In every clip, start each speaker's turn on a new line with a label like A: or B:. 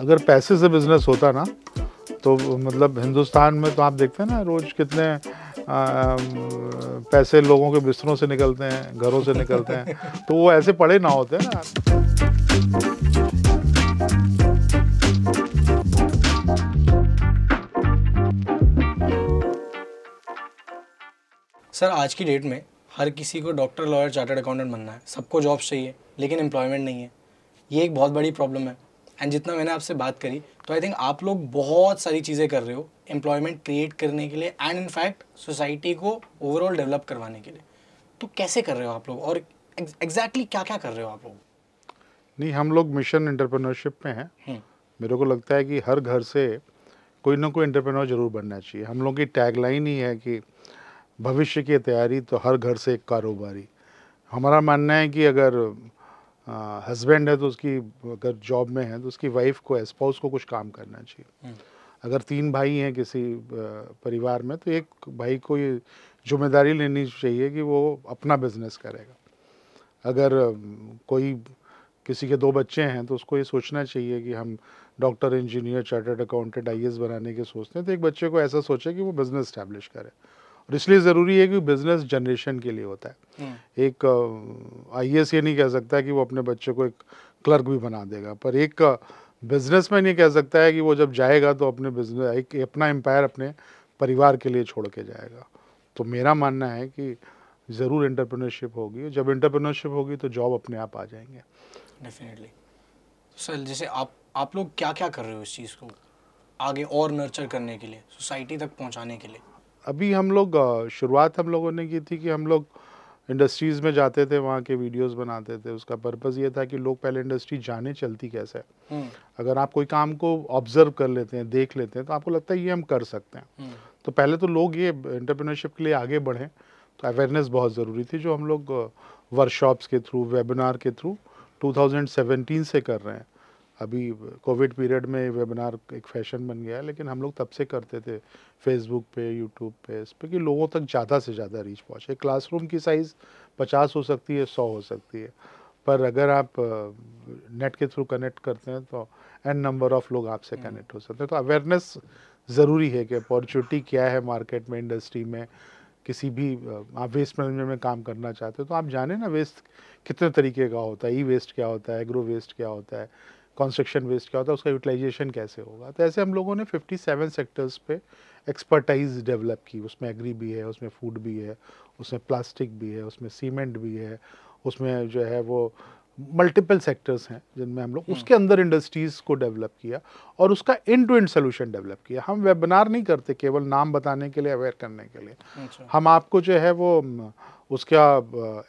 A: अगर पैसे से बिजनेस होता ना तो मतलब हिंदुस्तान में तो आप देखते हैं ना रोज कितने आ, पैसे लोगों के बिस्तरों से निकलते हैं घरों से निकलते हैं तो वो ऐसे पड़े ना होते
B: ना
C: सर आज की डेट में हर किसी को डॉक्टर लॉयर चार्टर्ड अकाउंटेंट बनना है सबको जॉब चाहिए लेकिन एम्प्लॉयमेंट नहीं है ये एक बहुत बड़ी प्रॉब्लम है एंड जितना मैंने आपसे बात करी तो आई थिंक आप लोग बहुत सारी चीज़ें कर रहे हो एम्प्लॉयमेंट क्रिएट करने के लिए एंड इनफैक्ट सोसाइटी को ओवरऑल डेवलप करवाने के लिए तो कैसे कर रहे हो आप लोग और एग्जैक्टली क्या क्या कर रहे हो आप लोग
A: नहीं हम लोग मिशन इंटरप्रेनरशिप में हैं हम्म। मेरे को लगता है कि हर घर से कोई ना कोई इंटरप्रेनर जरूर बनना चाहिए हम लोग की टैगलाइन ही है कि भविष्य की तैयारी तो हर घर से एक कारोबारी हमारा मानना है कि अगर हस्बैंड है तो उसकी अगर जॉब में है तो उसकी वाइफ को स्पाउस को कुछ काम करना चाहिए हम्म। अगर तीन भाई हैं किसी परिवार में तो एक भाई को ये जिम्मेदारी लेनी चाहिए कि वो अपना बिजनेस करेगा अगर कोई किसी के दो बच्चे हैं तो उसको ये सोचना चाहिए कि हम डॉक्टर इंजीनियर चार्टर्ड अकाउंटेंट आई बनाने के सोचते हैं तो एक बच्चे को ऐसा सोचे कि वो बिज़नेस इस्टेब्लिश करे और इसलिए ज़रूरी है कि बिज़नेस जनरेशन के लिए होता है हम्म। एक आई ये नहीं कह सकता कि वो अपने बच्चे को एक क्लर्क भी बना देगा पर एक बिजनेसमैन ये कह सकता है कि वो जब जाएगा तो अपने बिजनेस एक अपना एम्पायर अपने परिवार के लिए छोड़ के जाएगा तो मेरा मानना है कि ज़रूर इंटरप्रेन्योरशिप होगी जब इंटरप्रेन्योरशिप होगी तो जॉब अपने आप आ जाएंगे
C: डेफिनेटली सर जैसे आप आप लोग क्या क्या कर रहे हो इस चीज़ को आगे और नर्चर करने के लिए सोसाइटी तक पहुंचाने के लिए
A: अभी हम लोग शुरुआत हम लोगों ने की थी कि हम लोग इंडस्ट्रीज़ में जाते थे वहाँ के वीडियोस बनाते थे उसका पर्पज़ ये था कि लोग पहले इंडस्ट्री जाने चलती कैसे है हम्म। अगर आप कोई काम को ऑब्जर्व कर लेते हैं देख लेते हैं तो आपको लगता है ये हम कर सकते हैं हम्म। तो पहले तो लोग ये इंटरप्रीनरशिप के लिए आगे बढ़ें तो अवेयरनेस बहुत ज़रूरी थी जो हम लोग वर्कशॉप्स के थ्रू वेबिनार के थ्रू टू से कर रहे हैं अभी कोविड पीरियड में वेबिनार एक फैशन बन गया है लेकिन हम लोग तब से करते थे फेसबुक पे यूट्यूब पे इस पर कि लोगों तक ज़्यादा से ज़्यादा रीच पहुँचे क्लासरूम की साइज़ पचास हो सकती है सौ हो सकती है पर अगर आप नेट के थ्रू कनेक्ट करते हैं तो एन नंबर ऑफ लोग आपसे कनेक्ट हम्म। हो सकते हैं तो अवेयरनेस ज़रूरी है कि अपॉर्चुनिटी क्या है मार्केट में इंडस्ट्री में किसी भी आप वेस्ट मैनेजमेंट में काम करना चाहते हो तो आप जाने ना वेस्ट कितने तरीके का होता है ई वेस्ट क्या होता है एग्रो वेस्ट क्या होता है कंस्ट्रक्शन वेस्ट क्या होता है उसका यूटिलाइजेशन कैसे होगा तो ऐसे हम लोगों ने 57 सेक्टर्स पे एक्सपर्टाइज डेवलप की उसमें एग्री भी है उसमें फूड भी है उसमें प्लास्टिक भी है उसमें सीमेंट भी है उसमें जो है वो मल्टीपल सेक्टर्स हैं जिनमें हम लोग हम्म। उसके अंदर इंडस्ट्रीज़ को डेवलप किया और उसका end to end solution develop किया हम वेबिनार नहीं करते केवल नाम बताने के लिए अवेयर करने के लिए अच्छा। हम आपको जो है वो उसका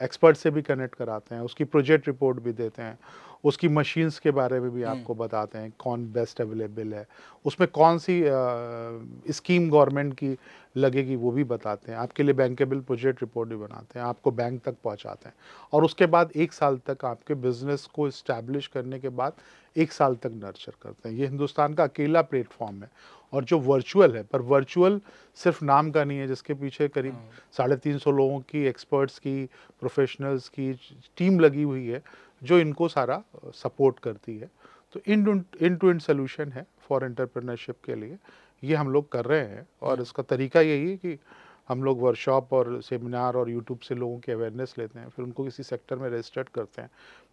A: एक्सपर्ट uh, से भी कनेक्ट कराते हैं उसकी प्रोजेक्ट रिपोर्ट भी देते हैं उसकी मशीन्स के बारे में भी हम्म। आपको बताते हैं कौन बेस्ट अवेलेबल है उसमें कौन सी स्कीम गवर्नमेंट की लगेगी वो भी बताते हैं आपके लिए बैंकेबल प्रोजेक्ट रिपोर्ट भी बनाते हैं आपको बैंक तक पहुंचाते हैं और उसके बाद एक साल तक आपके बिजनेस को इस्टेब्लिश करने के बाद एक साल तक नर्चर करते हैं ये हिंदुस्तान का अकेला प्लेटफॉर्म है और जो वर्चुअल है पर वर्चुअल सिर्फ नाम का नहीं है जिसके पीछे करीब हाँ। साढ़े तीन सौ लोगों की एक्सपर्ट्स की प्रोफेशनल्स की टीम लगी हुई है जो इनको सारा सपोर्ट करती है तो इन टू इन सोल्यूशन है फॉर एंटरप्रेन्योरशिप के लिए ये हम लोग कर रहे हैं और इसका तरीका यही है कि हम लोग वर्कशॉप और सेमिनार और यूट्यूब से लोगों की अवेयरनेस लेते हैं फिर उनको किसी सेक्टर में रजिस्टर्ड करते हैं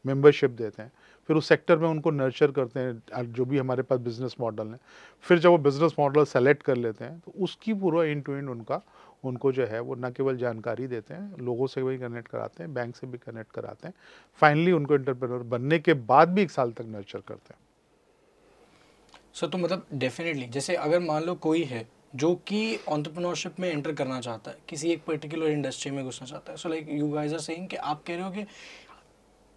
A: मेंबरशिप देते हैं फिर उस सेक्टर में उनको नर्चर करते हैं जो भी हमारे पास बिजनेस मॉडल हैं फिर जब वो बिजनेस मॉडल सेलेक्ट कर लेते हैं तो उसकी पूरा इन टू इन उनका उनको जो है वो न केवल जानकारी देते हैं लोगों से भी कनेक्ट कराते हैं बैंक से भी कनेक्ट कराते हैं फाइनली उनको इंटरप्रेनर बनने के बाद भी एक साल तक नर्चर करते हैं
C: सर तो मतलब डेफिनेटली जैसे अगर मान लो कोई है जो कि ऑन्टरप्रनोरशिप में एंटर करना चाहता है किसी एक पर्टिकुलर इंडस्ट्री में घुसना चाहता है so like you guys are saying कि आप कह रहे हो कि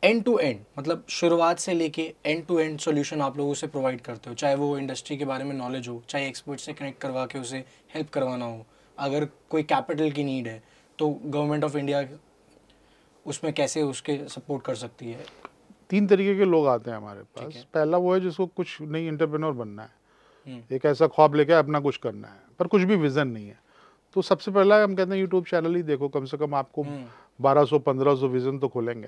C: एंड टू एंड मतलब शुरुआत से लेके एंड टू एंड सॉल्यूशन आप लोगों से प्रोवाइड करते हो चाहे वो इंडस्ट्री के बारे में नॉलेज हो चाहे एक्सपर्ट से कनेक्ट करवा के उसे हेल्प करवाना हो अगर कोई कैपिटल की नीड है तो गवर्नमेंट ऑफ इंडिया उसमें कैसे उसके सपोर्ट कर सकती है तीन तरीके के लोग आते हैं हमारे पास है। पहला वो है जिसको कुछ नहीं इंटरप्रेन्योर
A: बनना है हम्म। एक ऐसा ख्वाब लेके अपना कुछ करना है पर कुछ भी विजन नहीं है तो सबसे पहला हम कहते हैं यूट्यूब चैनल ही देखो कम से कम आपको 1200 1500 विजन तो खोलेंगे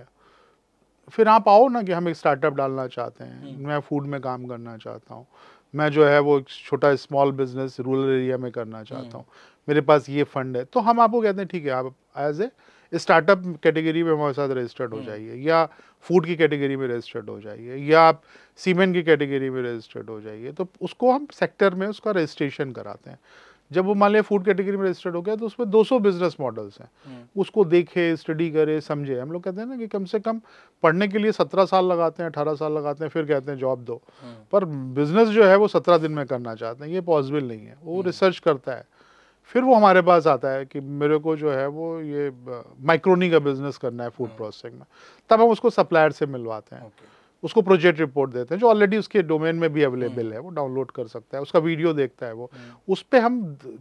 A: फिर आप आओ ना कि हम एक स्टार्टअप डालना चाहते हैं हम्म। मैं फूड में काम करना चाहता हूँ मैं जो है वो छोटा स्मॉल बिजनेस रूरल एरिया में करना चाहता हम्म। हूँ मेरे पास ये फंड है तो हम आपको कहते हैं ठीक है आप एज ए स्टार्टअप कैटेगरी में हमारे साथ रजिस्टर्ड हो हम्म। जाइए या फूड की कैटेगरी में रजिस्टर्ड हो जाइए या आप सीमेंट की कैटेगरी में रजिस्टर्ड हो जाइए तो उसको हम सेक्टर में उसका रजिस्ट्रेशन कराते हैं जब वो मान लिया फूड कैटेगरी में रजिस्टर्ड हो गया तो उसमें 200 बिजनेस मॉडल्स हैं हम्म। उसको देखे स्टडी करे समझे हम लोग कहते हैं ना कि कम से कम पढ़ने के लिए 17 साल लगाते हैं 18 साल लगाते हैं फिर कहते हैं जॉब दो हम्म। पर बिजनेस जो है वो 17 दिन में करना चाहते हैं ये पॉसिबल नहीं है वो रिसर्च करता है फिर वो हमारे पास आता है कि मेरे को जो है वो ये माइक्रोनी का बिजनेस करना है फूड प्रोसेसिंग हाँ। में तब हम उसको सप्लायर से मिलवाते हैं उसको प्रोजेक्ट रिपोर्ट देते हैं जो ऑलरेडी उसके डोमेन में भी अवेलेबल हाँ। है वो डाउनलोड कर सकता है उसका वीडियो देखता है वो हाँ। उस पर हम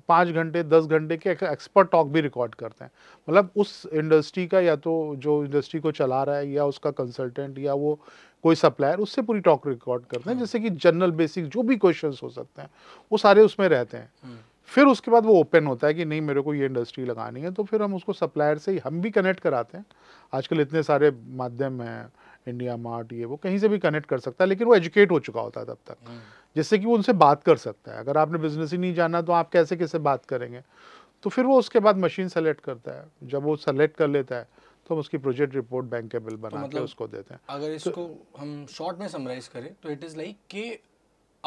A: पाँच घंटे दस घंटे के एक्सपर्ट टॉक भी रिकॉर्ड करते हैं मतलब उस इंडस्ट्री का या तो जो इंडस्ट्री को चला रहा है या उसका कंसल्टेंट या वो कोई सप्लायर उससे पूरी टॉक रिकॉर्ड करते हैं जैसे कि जनरल बेसिक जो भी क्वेश्चन हो सकते हैं वो सारे उसमें रहते हैं फिर उसके बाद वो ओपन होता है कि नहीं मेरे को ये इंडस्ट्री लगानी है तो फिर हम उसको सप्लायर से ही हम भी कनेक्ट कराते हैं आजकल इतने सारे माध्यम हैं इंडिया मार्ट ये वो कहीं से भी कनेक्ट कर सकता है लेकिन वो एजुकेट हो चुका होता है तब तक हम्म। जिससे कि वो उनसे बात कर सकता है अगर आपने बिजनेस ही नहीं जाना तो आप कैसे कैसे बात करेंगे तो फिर वो उसके बाद मशीन सेलेक्ट करता है जब वो सेलेक्ट कर लेता है तो हम उसकी प्रोजेक्ट रिपोर्ट बैंकेबल बना तो मतलब के उसको देते हैं
C: अगर तो इसको तो, हम शॉर्ट में समराइज करें तो इट इज़ लाइक कि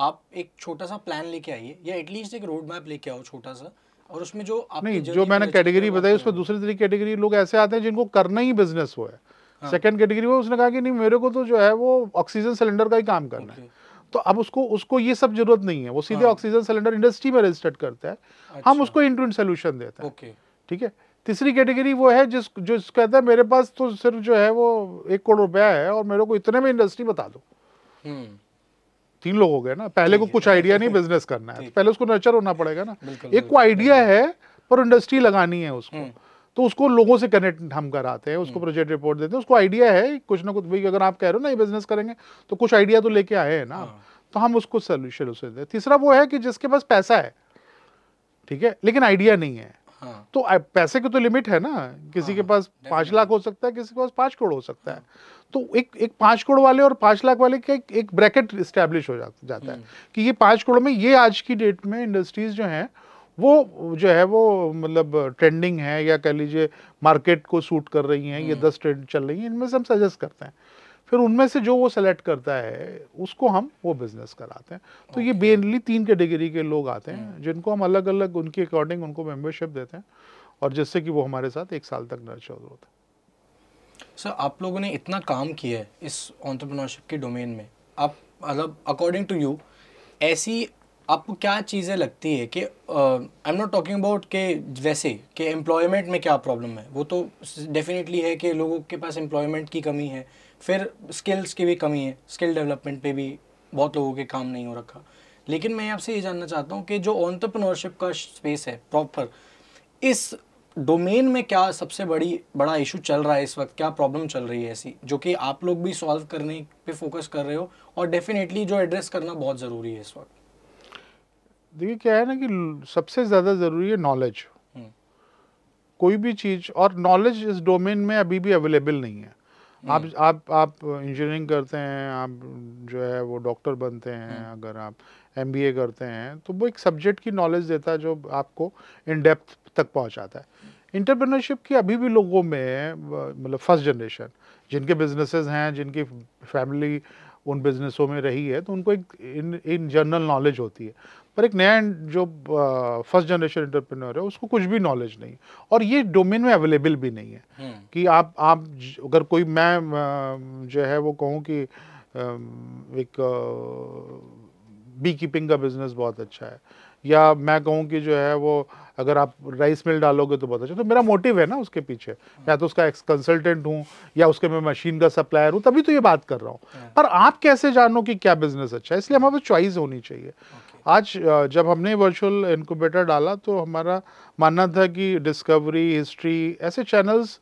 C: आप एक छोटा सा प्लान लेके आइए या एटलीस्ट एक रोड मैप लेके आओ छोटा सा और उसमें जो आप नहीं जो मैंने कैटेगरी
A: बताई उसमें दूसरी तरीके कैटेगरी लोग ऐसे आते हैं जिनको करना ही बिजनेस हो है सेकंड कैटेगरी में उसने कहा कि नहीं मेरे को तो जो है वो ऑक्सीजन सिलेंडर का ही काम करना है तो अब उसको उसको ये सब जरूरत नहीं है वो सीधे ऑक्सीजन सिलेंडर इंडस्ट्री में रजिस्टर्ड करता है अच्छा। हम उसको इंट सोल्यूशन देते हैं ठीक है तीसरी कैटेगरी वो है जिस जो कहता है मेरे पास तो सिर्फ जो है वो एक करोड़ रुपया है और मेरे को इतने में इंडस्ट्री बता दो हम्म। तीन लोग हो गए ना पहले को कुछ आइडिया नहीं बिजनेस करना है तो पहले उसको नर्चर होना पड़ेगा ना एक को आइडिया है पर इंडस्ट्री लगानी है उसको हम्म। तो उसको लोगों से कनेक्ट हम कराते हैं उसको प्रोजेक्ट हम्म। रिपोर्ट देते हैं उसको आइडिया है कुछ ना कुछ भाई अगर आप कह रहे हो ना ये बिजनेस करेंगे तो कुछ आइडिया तो लेके आए हैं ना हाँ। तो हम उसको सोल्यूशन उसे देते तीसरा वो है कि जिसके पास पैसा है ठीक है लेकिन आइडिया नहीं है हाँ। तो पैसे की तो लिमिट है ना किसी हाँ, के हाँ। पास पांच लाख हो सकता है किसी के पास पांच करोड़ हो सकता है तो एक एक पांच करोड़ वाले और पांच लाख वाले का एक, एक ब्रैकेट इस्टेब्लिश हो जा, जाता है हम्म। कि ये पांच करोड़ में ये आज की डेट में इंडस्ट्रीज जो हैं वो जो है वो मतलब ट्रेंडिंग है या कह लीजिए मार्केट को सूट कर रही हैं ये हम्म। दस ट्रेंड चल रही हैं इनमें से हम सजेस्ट करते हैं फिर उनमें से जो वो सेलेक्ट करता है उसको हम वो बिजनेस कराते हैं तो okay. ये मेनली तीन कैटेगरी के, के लोग आते हैं hmm. जिनको हम अलग अलग उनके अकॉर्डिंग उनको मेम्बरशिप देते हैं और जिससे कि वो हमारे साथ एक साल तक नर्चर होता है
C: सर आप लोगों ने इतना काम किया है इस ऑन्टरप्रनोरशिप के डोमेन में आप मतलब अकॉर्डिंग टू यू ऐसी आपको क्या चीज़ें लगती है कि I am not talking about के वैसे कि एम्प्लॉयमेंट में क्या प्रॉब्लम है वो तो डेफिनेटली है कि लोगों के पास एम्प्लॉयमेंट की कमी है फिर स्किल्स की भी कमी है स्किल डेवलपमेंट पे भी बहुत लोगों के काम नहीं हो रखा लेकिन मैं आपसे ये जानना चाहता हूँ कि जो ऑन्टरप्रनोरशिप का स्पेस है प्रॉपर इस डोमेन में क्या सबसे बड़ी बड़ा इशू चल रहा है इस वक्त क्या प्रॉब्लम चल रही है ऐसी जो कि आप लोग भी सॉल्व करने पे फोकस कर रहे हो और डेफिनेटली जो एड्रेस करना बहुत ज़रूरी है इस वक्त
A: देखिए क्या है ना कि सबसे ज़्यादा ज़रूरी है नॉलेज हम्म। कोई भी चीज़ और नॉलेज इस डोमेन में अभी भी अवेलेबल नहीं है हम्म। आप आप आप इंजीनियरिंग करते हैं आप जो है वो डॉक्टर बनते हैं हम्म। अगर आप एम करते हैं तो वो एक सब्जेक्ट की नॉलेज देता है जो आपको इन डेप्थ तक पहुंचाता है इंटरप्रनरशिप की अभी भी लोगों में मतलब फर्स्ट जनरेशन जिनके बिजनेसेस हैं जिनकी फैमिली उन बिज़नेसों में रही है तो उनको एक इन इन जनरल नॉलेज होती है पर एक नया जो फर्स्ट जनरेशन एंटरप्रेन्योर है उसको कुछ भी नॉलेज नहीं और ये डोमेन में अवेलेबल भी नहीं है हम्म। कि आप आप अगर कोई मैं जो है वो कहूँ कि एक बी कीपिंग का बिज़नेस बहुत अच्छा है या मैं कहूँ कि जो है वो अगर आप राइस मिल डालोगे तो बहुत अच्छा तो मेरा मोटिव है ना उसके पीछे या तो उसका एक्स कंसल्टेंट हूँ या उसके मैं मशीन का सप्लायर हूँ तभी तो ये बात कर रहा हूँ पर आप कैसे जानो कि क्या बिजनेस अच्छा है इसलिए हमारे पास चॉइस होनी चाहिए आज जब हमने वर्चुअल इनक्यूबेटर डाला तो हमारा मानना था कि डिस्कवरी हिस्ट्री ऐसे चैनल्स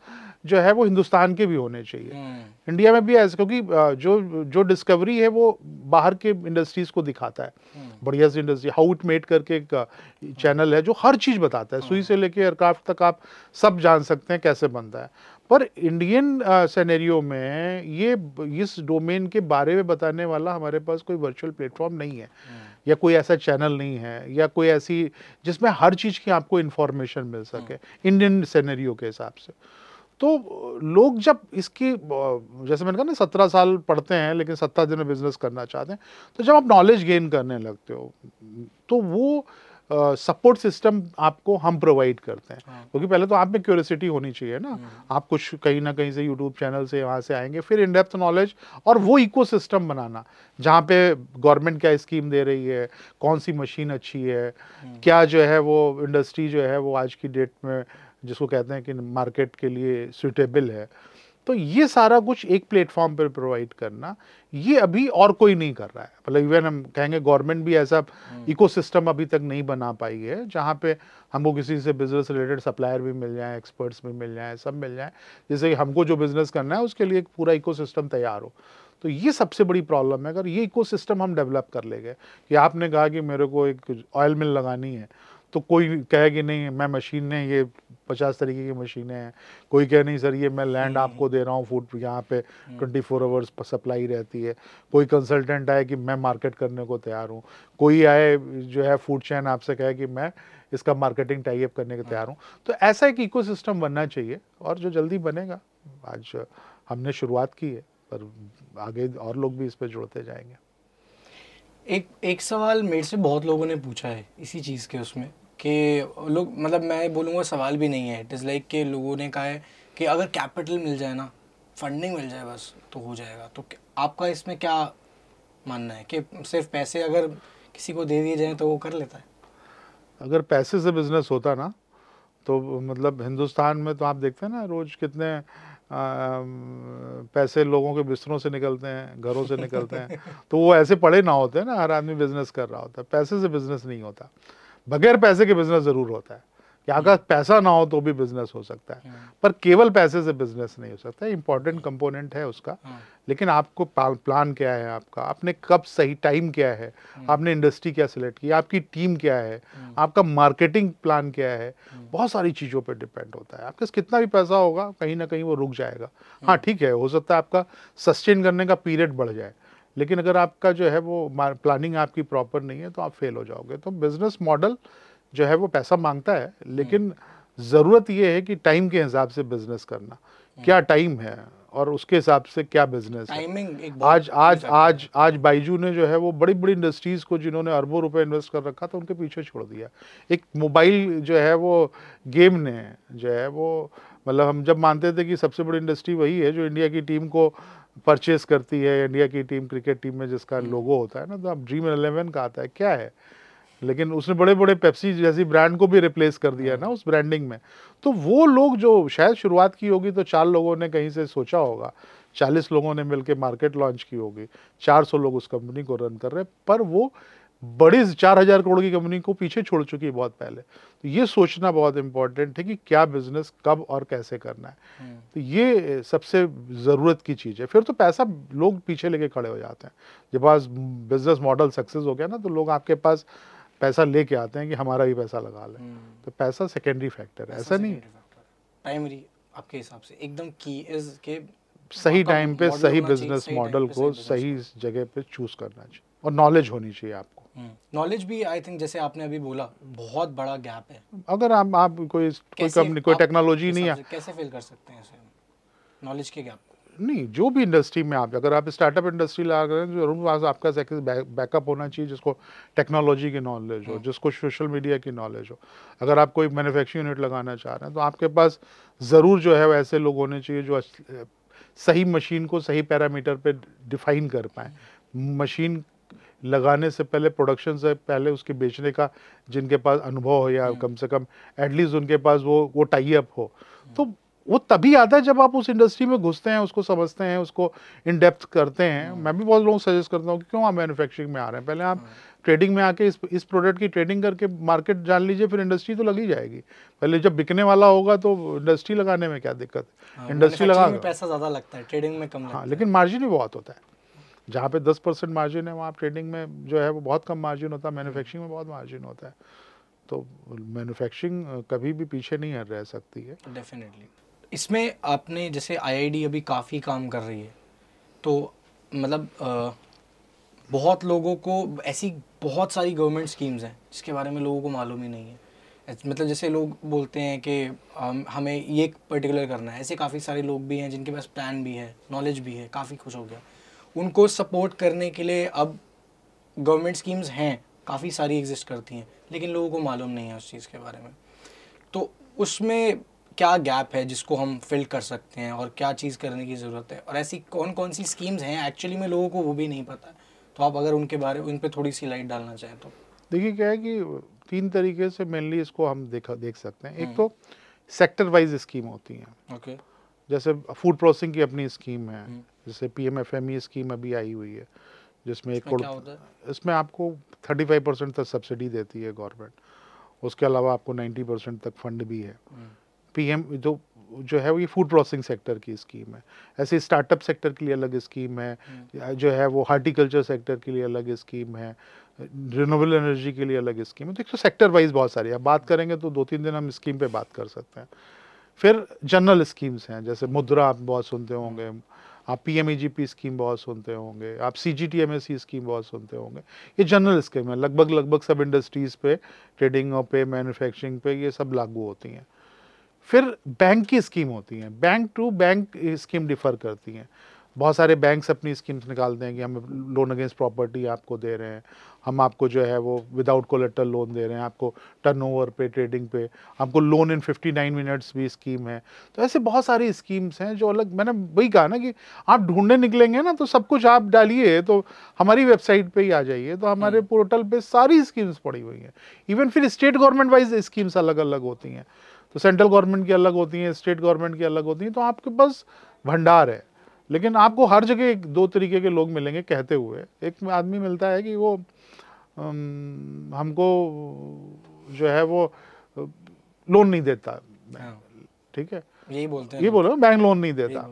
A: जो है वो हिंदुस्तान के भी होने चाहिए हम्म। इंडिया में भी ऐसा क्योंकि जो जो डिस्कवरी है वो बाहर के इंडस्ट्रीज को दिखाता है हम्म। बढ़िया सी इंडस्ट्री हाउ इट मेड करके एक चैनल है जो हर चीज़ बताता है सुई हम्म। से लेके एयरक्राफ्ट तक आप सब जान सकते हैं कैसे बनता है पर इंडियन सैनरियो में ये इस डोमेन के बारे में बताने वाला हमारे पास कोई वर्चुअल प्लेटफॉर्म नहीं है या कोई ऐसा चैनल नहीं है या कोई ऐसी जिसमें हर चीज़ की आपको इन्फॉर्मेशन मिल सके इंडियन सैनरियो के हिसाब से तो लोग जब इसकी जैसे मैंने कहा ना सत्रह साल पढ़ते हैं लेकिन सत्रह दिन में बिजनेस करना चाहते हैं तो जब आप नॉलेज गेन करने लगते हो तो वो सपोर्ट uh, सिस्टम आपको हम प्रोवाइड करते हैं हाँ। क्योंकि तो पहले तो आप में क्यूरसिटी होनी चाहिए ना हम्म। आप कुछ कहीं ना कहीं से यूट्यूब चैनल से वहाँ से आएंगे फिर इन डेप्थ नॉलेज और वो इकोसिस्टम बनाना जहाँ पे गवर्नमेंट क्या स्कीम दे रही है कौन सी मशीन अच्छी है हम्म। क्या जो है वो इंडस्ट्री जो है वो आज की डेट में जिसको कहते हैं कि मार्केट के लिए सुटेबल है तो ये सारा कुछ एक प्लेटफॉर्म पर प्रोवाइड करना ये अभी और कोई नहीं कर रहा है मतलब इवन हम कहेंगे गवर्नमेंट भी ऐसा इकोसिस्टम हम्म। अभी तक नहीं बना पाई है जहाँ पे हमको किसी से बिजनेस रिलेटेड सप्लायर भी मिल जाए एक्सपर्ट्स भी मिल जाए सब मिल जाए जैसे कि हमको जो बिजनेस करना है उसके लिए एक पूरा इको तैयार हो तो ये सबसे बड़ी प्रॉब्लम है अगर ये इको हम डेवलप कर ले गए कि आपने कहा कि मेरे को एक ऑयल मिल लगानी है तो कोई कहे कि नहीं मैं मशीन ने ये पचास तरीके की मशीनें हैं कोई कहे नहीं सर ये मैं लैंड हम्म। आपको दे रहा हूँ फूड यहाँ पे ट्वेंटी फोर आवर्स सप्लाई रहती है कोई कंसल्टेंट आए कि मैं मार्केट करने को तैयार हूँ कोई आए जो है फूड चैन आपसे कहे कि मैं इसका मार्केटिंग टाइप करने को हाँ। तैयार हूँ तो ऐसा एक इको बनना चाहिए और जो जल्दी बनेगा आज हमने शुरुआत की है पर आगे और लोग भी इस पर जुड़ते जाएंगे
C: एक एक सवाल मेरे से बहुत लोगों ने पूछा है इसी चीज़ के उसमें कि लोग मतलब मैं बोलूँगा सवाल भी नहीं है इट इज़ लाइक के लोगों ने कहा है कि अगर कैपिटल मिल जाए ना फंडिंग मिल जाए बस तो हो जाएगा तो आपका इसमें क्या मानना है कि सिर्फ पैसे अगर किसी को दे दिए जाए तो वो कर लेता है
A: अगर पैसे से बिजनेस होता ना तो मतलब हिंदुस्तान में तो आप देखते हैं ना रोज़ कितने पैसे लोगों के बिस्तरों से निकलते हैं घरों से निकलते हैं तो वो ऐसे पड़े ना होते हैं ना हर आदमी बिजनेस कर रहा होता है पैसे से बिजनेस नहीं होता बगैर पैसे के बिजनेस ज़रूर होता है कि अगर पैसा ना हो तो भी बिजनेस हो सकता है हम्म। पर केवल पैसे से बिजनेस नहीं हो सकता इंपॉर्टेंट कंपोनेंट है उसका हम्म। लेकिन आपको प्लान क्या है आपका आपने कब सही टाइम हम्म। क्या है आपने इंडस्ट्री क्या सिलेक्ट की आपकी टीम क्या है आपका मार्केटिंग प्लान क्या है बहुत सारी चीज़ों पर डिपेंड होता है आपके पास कितना भी पैसा होगा कहीं ना कहीं वो रुक जाएगा हाँ ठीक है हो सकता है आपका सस्टेन करने का पीरियड बढ़ जाए लेकिन अगर आपका जो है वो प्लानिंग आपकी प्रॉपर नहीं है तो आप फेल हो जाओगे तो बिजनेस मॉडल जो है वो पैसा मांगता है हम्म। लेकिन ज़रूरत ये है कि टाइम के हिसाब से बिजनेस करना हम्म। क्या टाइम है और उसके हिसाब से क्या बिजनेस है आज आज अच्छा आज आज बाइजू ने जो है वो बड़ी बड़ी इंडस्ट्रीज़ को जिन्होंने अरबों रुपए इन्वेस्ट कर रखा था उनके पीछे छोड़ दिया एक मोबाइल जो है वो गेम ने जो है वो मतलब हम जब मानते थे कि सबसे बड़ी इंडस्ट्री वही है जो इंडिया की टीम को परचेस करती है इंडिया की टीम क्रिकेट टीम में जिसका हम्म। लोगो होता है ना तो अब ड्रीम एलेवन का आता है क्या है लेकिन उसने बड़े बड़े पेप्सी जैसी ब्रांड को भी रिप्लेस कर दिया है ना उस ब्रांडिंग में तो वो लोग जो शायद शुरुआत की होगी तो चार लोगों ने कहीं से सोचा होगा चालीस लोगों ने मिलकर मार्केट लॉन्च की होगी चार सौ लोग उस कंपनी को रन कर रहे हैं पर वो बड़ी चार हज़ार करोड़ की कंपनी को पीछे छोड़ चुकी है बहुत पहले तो ये सोचना बहुत इंपॉर्टेंट है कि क्या बिजनेस कब और कैसे करना है हम्म। तो ये सबसे ज़रूरत की चीज़ है फिर तो पैसा लोग पीछे लेके खड़े हो जाते हैं जब पास बिजनेस मॉडल सक्सेस हो गया ना तो लोग आपके पास पैसा लेके आते हैं कि हमारा भी पैसा लगा लें हम्म। तो पैसा सेकेंडरी फैक्टर है ऐसा नहीं
C: प्राइमरी आपके हिसाब से एकदम की इज के
A: सही टाइम पे सही बिजनेस मॉडल को सही जगह पे चूज करना चाहिए और नॉलेज होनी चाहिए आपको
C: नॉलेज हम्म। भी आई थिंक जैसे आपने अभी बोला बहुत बड़ा गैप है
A: अगर आप आप कोई कोई कंपनी कोई टेक्नोलॉजी नहीं है
C: कैसे फेल कर सकते हैं नॉलेज के गैप
A: नहीं जो भी इंडस्ट्री में आप अगर आप स्टार्टअप इंडस्ट्री ला रहे हैं जरूर पास आपका बैकअप होना चाहिए जिसको टेक्नोलॉजी की नॉलेज हो हाँ। जिसको सोशल मीडिया की नॉलेज हो अगर आप कोई मैन्युफैक्चरिंग यूनिट लगाना चाह रहे हैं तो आपके पास ज़रूर जो है ऐसे लोग होने चाहिए जो सही मशीन को सही पैरामीटर पर डिफाइन कर पाएँ मशीन लगाने से पहले प्रोडक्शन से पहले उसके बेचने का जिनके पास अनुभव हो या हाँ। कम से कम एटलीस्ट उनके पास वो वो टाइप हो हाँ। तो वो तभी आता है जब आप उस इंडस्ट्री में घुसते हैं उसको समझते हैं उसको इन डेप्थ करते हैं हम्म। मैं भी बहुत लोगों को सजेस्ट करता हूँ कि क्यों आप मैन्युफैक्चरिंग में आ रहे हैं पहले आप ट्रेडिंग हम्म। में आके इस इस प्रोडक्ट की ट्रेडिंग करके मार्केट जान लीजिए फिर इंडस्ट्री तो लगी जाएगी पहले जब बिकने वाला होगा तो इंडस्ट्री लगाने में क्या दिक्कत है हाँ, इंडस्ट्री लगा
C: पैसा ज़्यादा लगता है ट्रेडिंग में कम हाँ
A: लेकिन मार्जिन भी बहुत होता है जहाँ पे दस परसेंट मार्जिन है वहाँ ट्रेडिंग में जो है वो बहुत कम मार्जिन होता है मैन्युफैक्चरिंग में बहुत मार्जिन होता है तो मैन्युफैक्चरिंग कभी भी पीछे नहीं
C: रह सकती है डेफिनेटली इसमें आपने जैसे आईआईडी अभी काफ़ी काम कर रही है तो मतलब बहुत लोगों को ऐसी बहुत सारी गवर्नमेंट स्कीम्स हैं जिसके बारे में लोगों को मालूम ही नहीं है मतलब जैसे लोग बोलते हैं कि हम हमें ये पर्टिकुलर करना है ऐसे काफ़ी सारे लोग भी हैं जिनके पास प्लान भी है नॉलेज भी है काफ़ी खुश हो गया उनको सपोर्ट करने के लिए अब गवर्नमेंट स्कीम्स हैं काफ़ी सारी एग्जिस्ट करती हैं लेकिन लोगों को मालूम नहीं है उस चीज़ के बारे में तो उसमें क्या गैप है जिसको हम फिल कर सकते हैं और क्या चीज़ करने की ज़रूरत है और ऐसी कौन कौन सी स्कीम्स हैं एक्चुअली में लोगों को वो भी नहीं पता तो आप अगर उनके बारे उन पर थोड़ी सी लाइट डालना चाहें तो
A: देखिए क्या है कि तीन तरीके से मेनली इसको हम देख देख सकते हैं एक हम्म। तो सेक्टर वाइज स्कीम होती हैं ओके जैसे फूड प्रोसेसिंग की अपनी स्कीम है हम्म। जैसे P M F M E scheme अभी आई हुई है जिसमें एक करोड़ इसमें आपको थर्टी फाइव परसेंट तक सब्सिडी देती है गवर्नमेंट उसके अलावा आपको नाइन्टी परसेंट तक फंड भी है हम्म। पीएम जो जो है वो ये फूड प्रोसेसिंग सेक्टर की स्कीम है ऐसे स्टार्टअप सेक्टर के लिए अलग स्कीम है हम्म। जो है वो हार्टिकल्चर सेक्टर के लिए अलग स्कीम है रिनोबल एनर्जी के लिए अलग स्कीम है तो एक तो सेक्टर वाइज बहुत सारी है बात करेंगे तो दो तीन दिन हम स्कीम पे बात कर सकते हैं फिर जनरल स्कीम्स हैं जैसे मुद्रा आप बहुत सुनते हम्म। होंगे आप P M E G P scheme बहुत सुनते होंगे आप C G T M S C scheme बहुत सुनते होंगे ये जनरल स्कीम है लगभग लगभग सब इंडस्ट्रीज़ पे ट्रेडिंग पे मैन्युफैक्चरिंग पे ये सब लागू होती हैं फिर बैंक की स्कीम होती हैं bank to bank scheme differ करती हैं बहुत सारे बैंक्स अपनी स्कीम्स निकालते हैं कि हम लोन अगेंस्ट प्रॉपर्टी आपको दे रहे हैं हम आपको जो है वो विदाउट कोलेटर लोन दे रहे हैं आपको टर्नओवर पे ट्रेडिंग पे आपको लोन इन 59 मिनट्स भी स्कीम है तो ऐसे बहुत सारी स्कीम्स हैं जो अलग मैंने वही कहा ना कि आप ढूंढने निकलेंगे ना तो सब कुछ आप डालिए तो हमारी वेबसाइट पर ही आ जाइए तो हमारे पोर्टल हम्म। पर सारी स्कीम्स पड़ी हुई हैं इवन फिर स्टेट गवर्नमेंट वाइज स्कीम्स अलग अलग होती हैं तो सेंट्रल गवर्नमेंट की अलग होती हैं स्टेट गवर्नमेंट की अलग होती हैं तो आपके पास भंडार है लेकिन आपको हर जगह एक दो तरीके के लोग मिलेंगे कहते हुए एक आदमी मिलता है कि वो हमको जो है वो लोन नहीं देता हाँ। ठीक है
C: यही बोलते हैं ये बोलो बैंक
A: लोन नहीं देता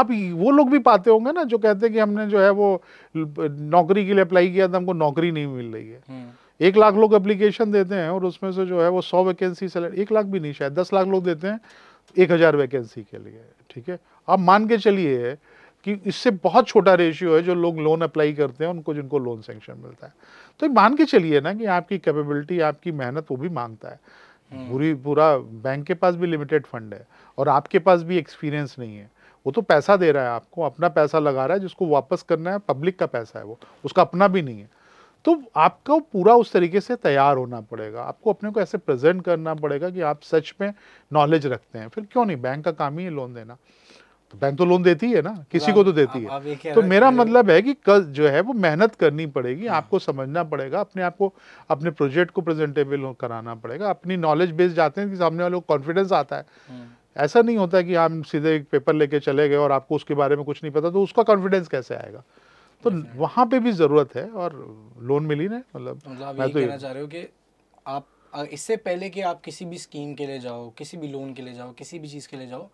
A: आप वो लोग भी पाते होंगे ना जो कहते हैं कि हमने जो है वो नौकरी के लिए अप्लाई किया था तो हमको नौकरी नहीं मिल रही है हम्म। एक लाख लोग एप्लीकेशन देते हैं और उसमें से जो है वो सौ वैकेंसी सेलेक्ट एक लाख भी नहीं शायद दस लाख लोग देते हैं एक हज़ार वैकेंसी के लिए ठीक है आप मान के चलिए कि इससे बहुत छोटा रेशियो है जो लोग लोन अप्लाई करते हैं उनको जिनको लोन सेंक्शन मिलता है तो मान के चलिए ना कि आपकी कैपेबिलिटी आपकी मेहनत वो भी मांगता है हम्म। पूरी पूरा बैंक के पास भी लिमिटेड फंड है और आपके पास भी एक्सपीरियंस नहीं है वो तो पैसा दे रहा है आपको अपना पैसा लगा रहा है जिसको वापस करना है पब्लिक का पैसा है वो उसका अपना भी नहीं है तो आपको पूरा उस तरीके से तैयार होना पड़ेगा आपको अपने को ऐसे प्रेजेंट करना पड़ेगा कि आप सच में नॉलेज रखते हैं फिर क्यों नहीं बैंक का काम ही है लोन देना तो बैंक तो लोन देती है ना किसी को तो देती
C: है तो मेरा
A: मतलब है कि कल जो है वो मेहनत करनी पड़ेगी हाँ। आपको समझना पड़ेगा अपने आप को अपने प्रोजेक्ट को प्रेजेंटेबल कराना पड़ेगा अपनी नॉलेज बेस जाते हैं कि सामने वाले को कॉन्फिडेंस आता है हम्म। ऐसा नहीं होता कि हम सीधे एक पेपर लेके चले गए और आपको उसके बारे में कुछ नहीं पता तो उसका कॉन्फिडेंस कैसे आएगा तो वहाँ पे भी ज़रूरत है और लोन मिली ना
C: मतलब, मतलब मैं तो कहना चाह रहे हो कि आप इससे पहले कि आप किसी भी स्कीम के लिए जाओ किसी भी लोन के लिए जाओ किसी भी चीज़ के लिए जाओ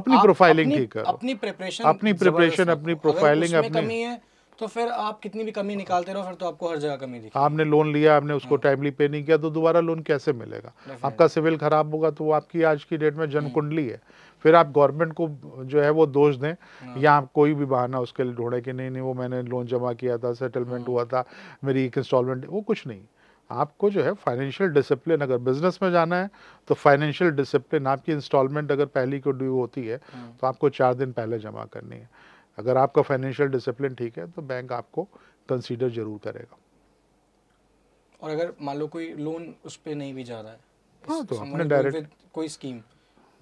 C: अपनी प्रोफाइलिंग ठीक करो अपनी प्रिपरेशन अपनी प्रिपरेशन अपनी प्रोफाइलिंग अपनी कमी है तो फिर आप कितनी भी कमी निकालते रहो फिर तो आपको हर जगह कमी दिखे
A: आपने लोन लिया आपने उसको टाइमली हाँ। पे नहीं किया तो दोबारा लोन कैसे मिलेगा आपका सिविल खराब होगा तो वो आपकी आज की डेट में जन कुंडली हम्म। है फिर आप गवर्नमेंट को जो है वो दोष दें हाँ। या आप कोई भी बहाना उसके लिए ढूंढे कि नहीं नहीं वो मैंने लोन जमा किया था सेटलमेंट हाँ। हुआ था मेरी एक इंस्टॉलमेंट वो कुछ नहीं आपको जो है फाइनेंशियल डिसिप्लिन अगर बिजनेस में जाना है तो फाइनेंशियल डिसिप्लिन आपकी इंस्टॉलमेंट अगर पहली को ड्यू होती है तो आपको चार दिन पहले जमा करनी है अगर आपका फाइनेंशियल डिसिप्लिन ठीक है तो बैंक आपको कंसीडर जरूर करेगा
C: और अगर मान लो कोई लोन उस पर नहीं भी जा रहा है हाँ तो अपने डायरेक्ट कोई स्कीम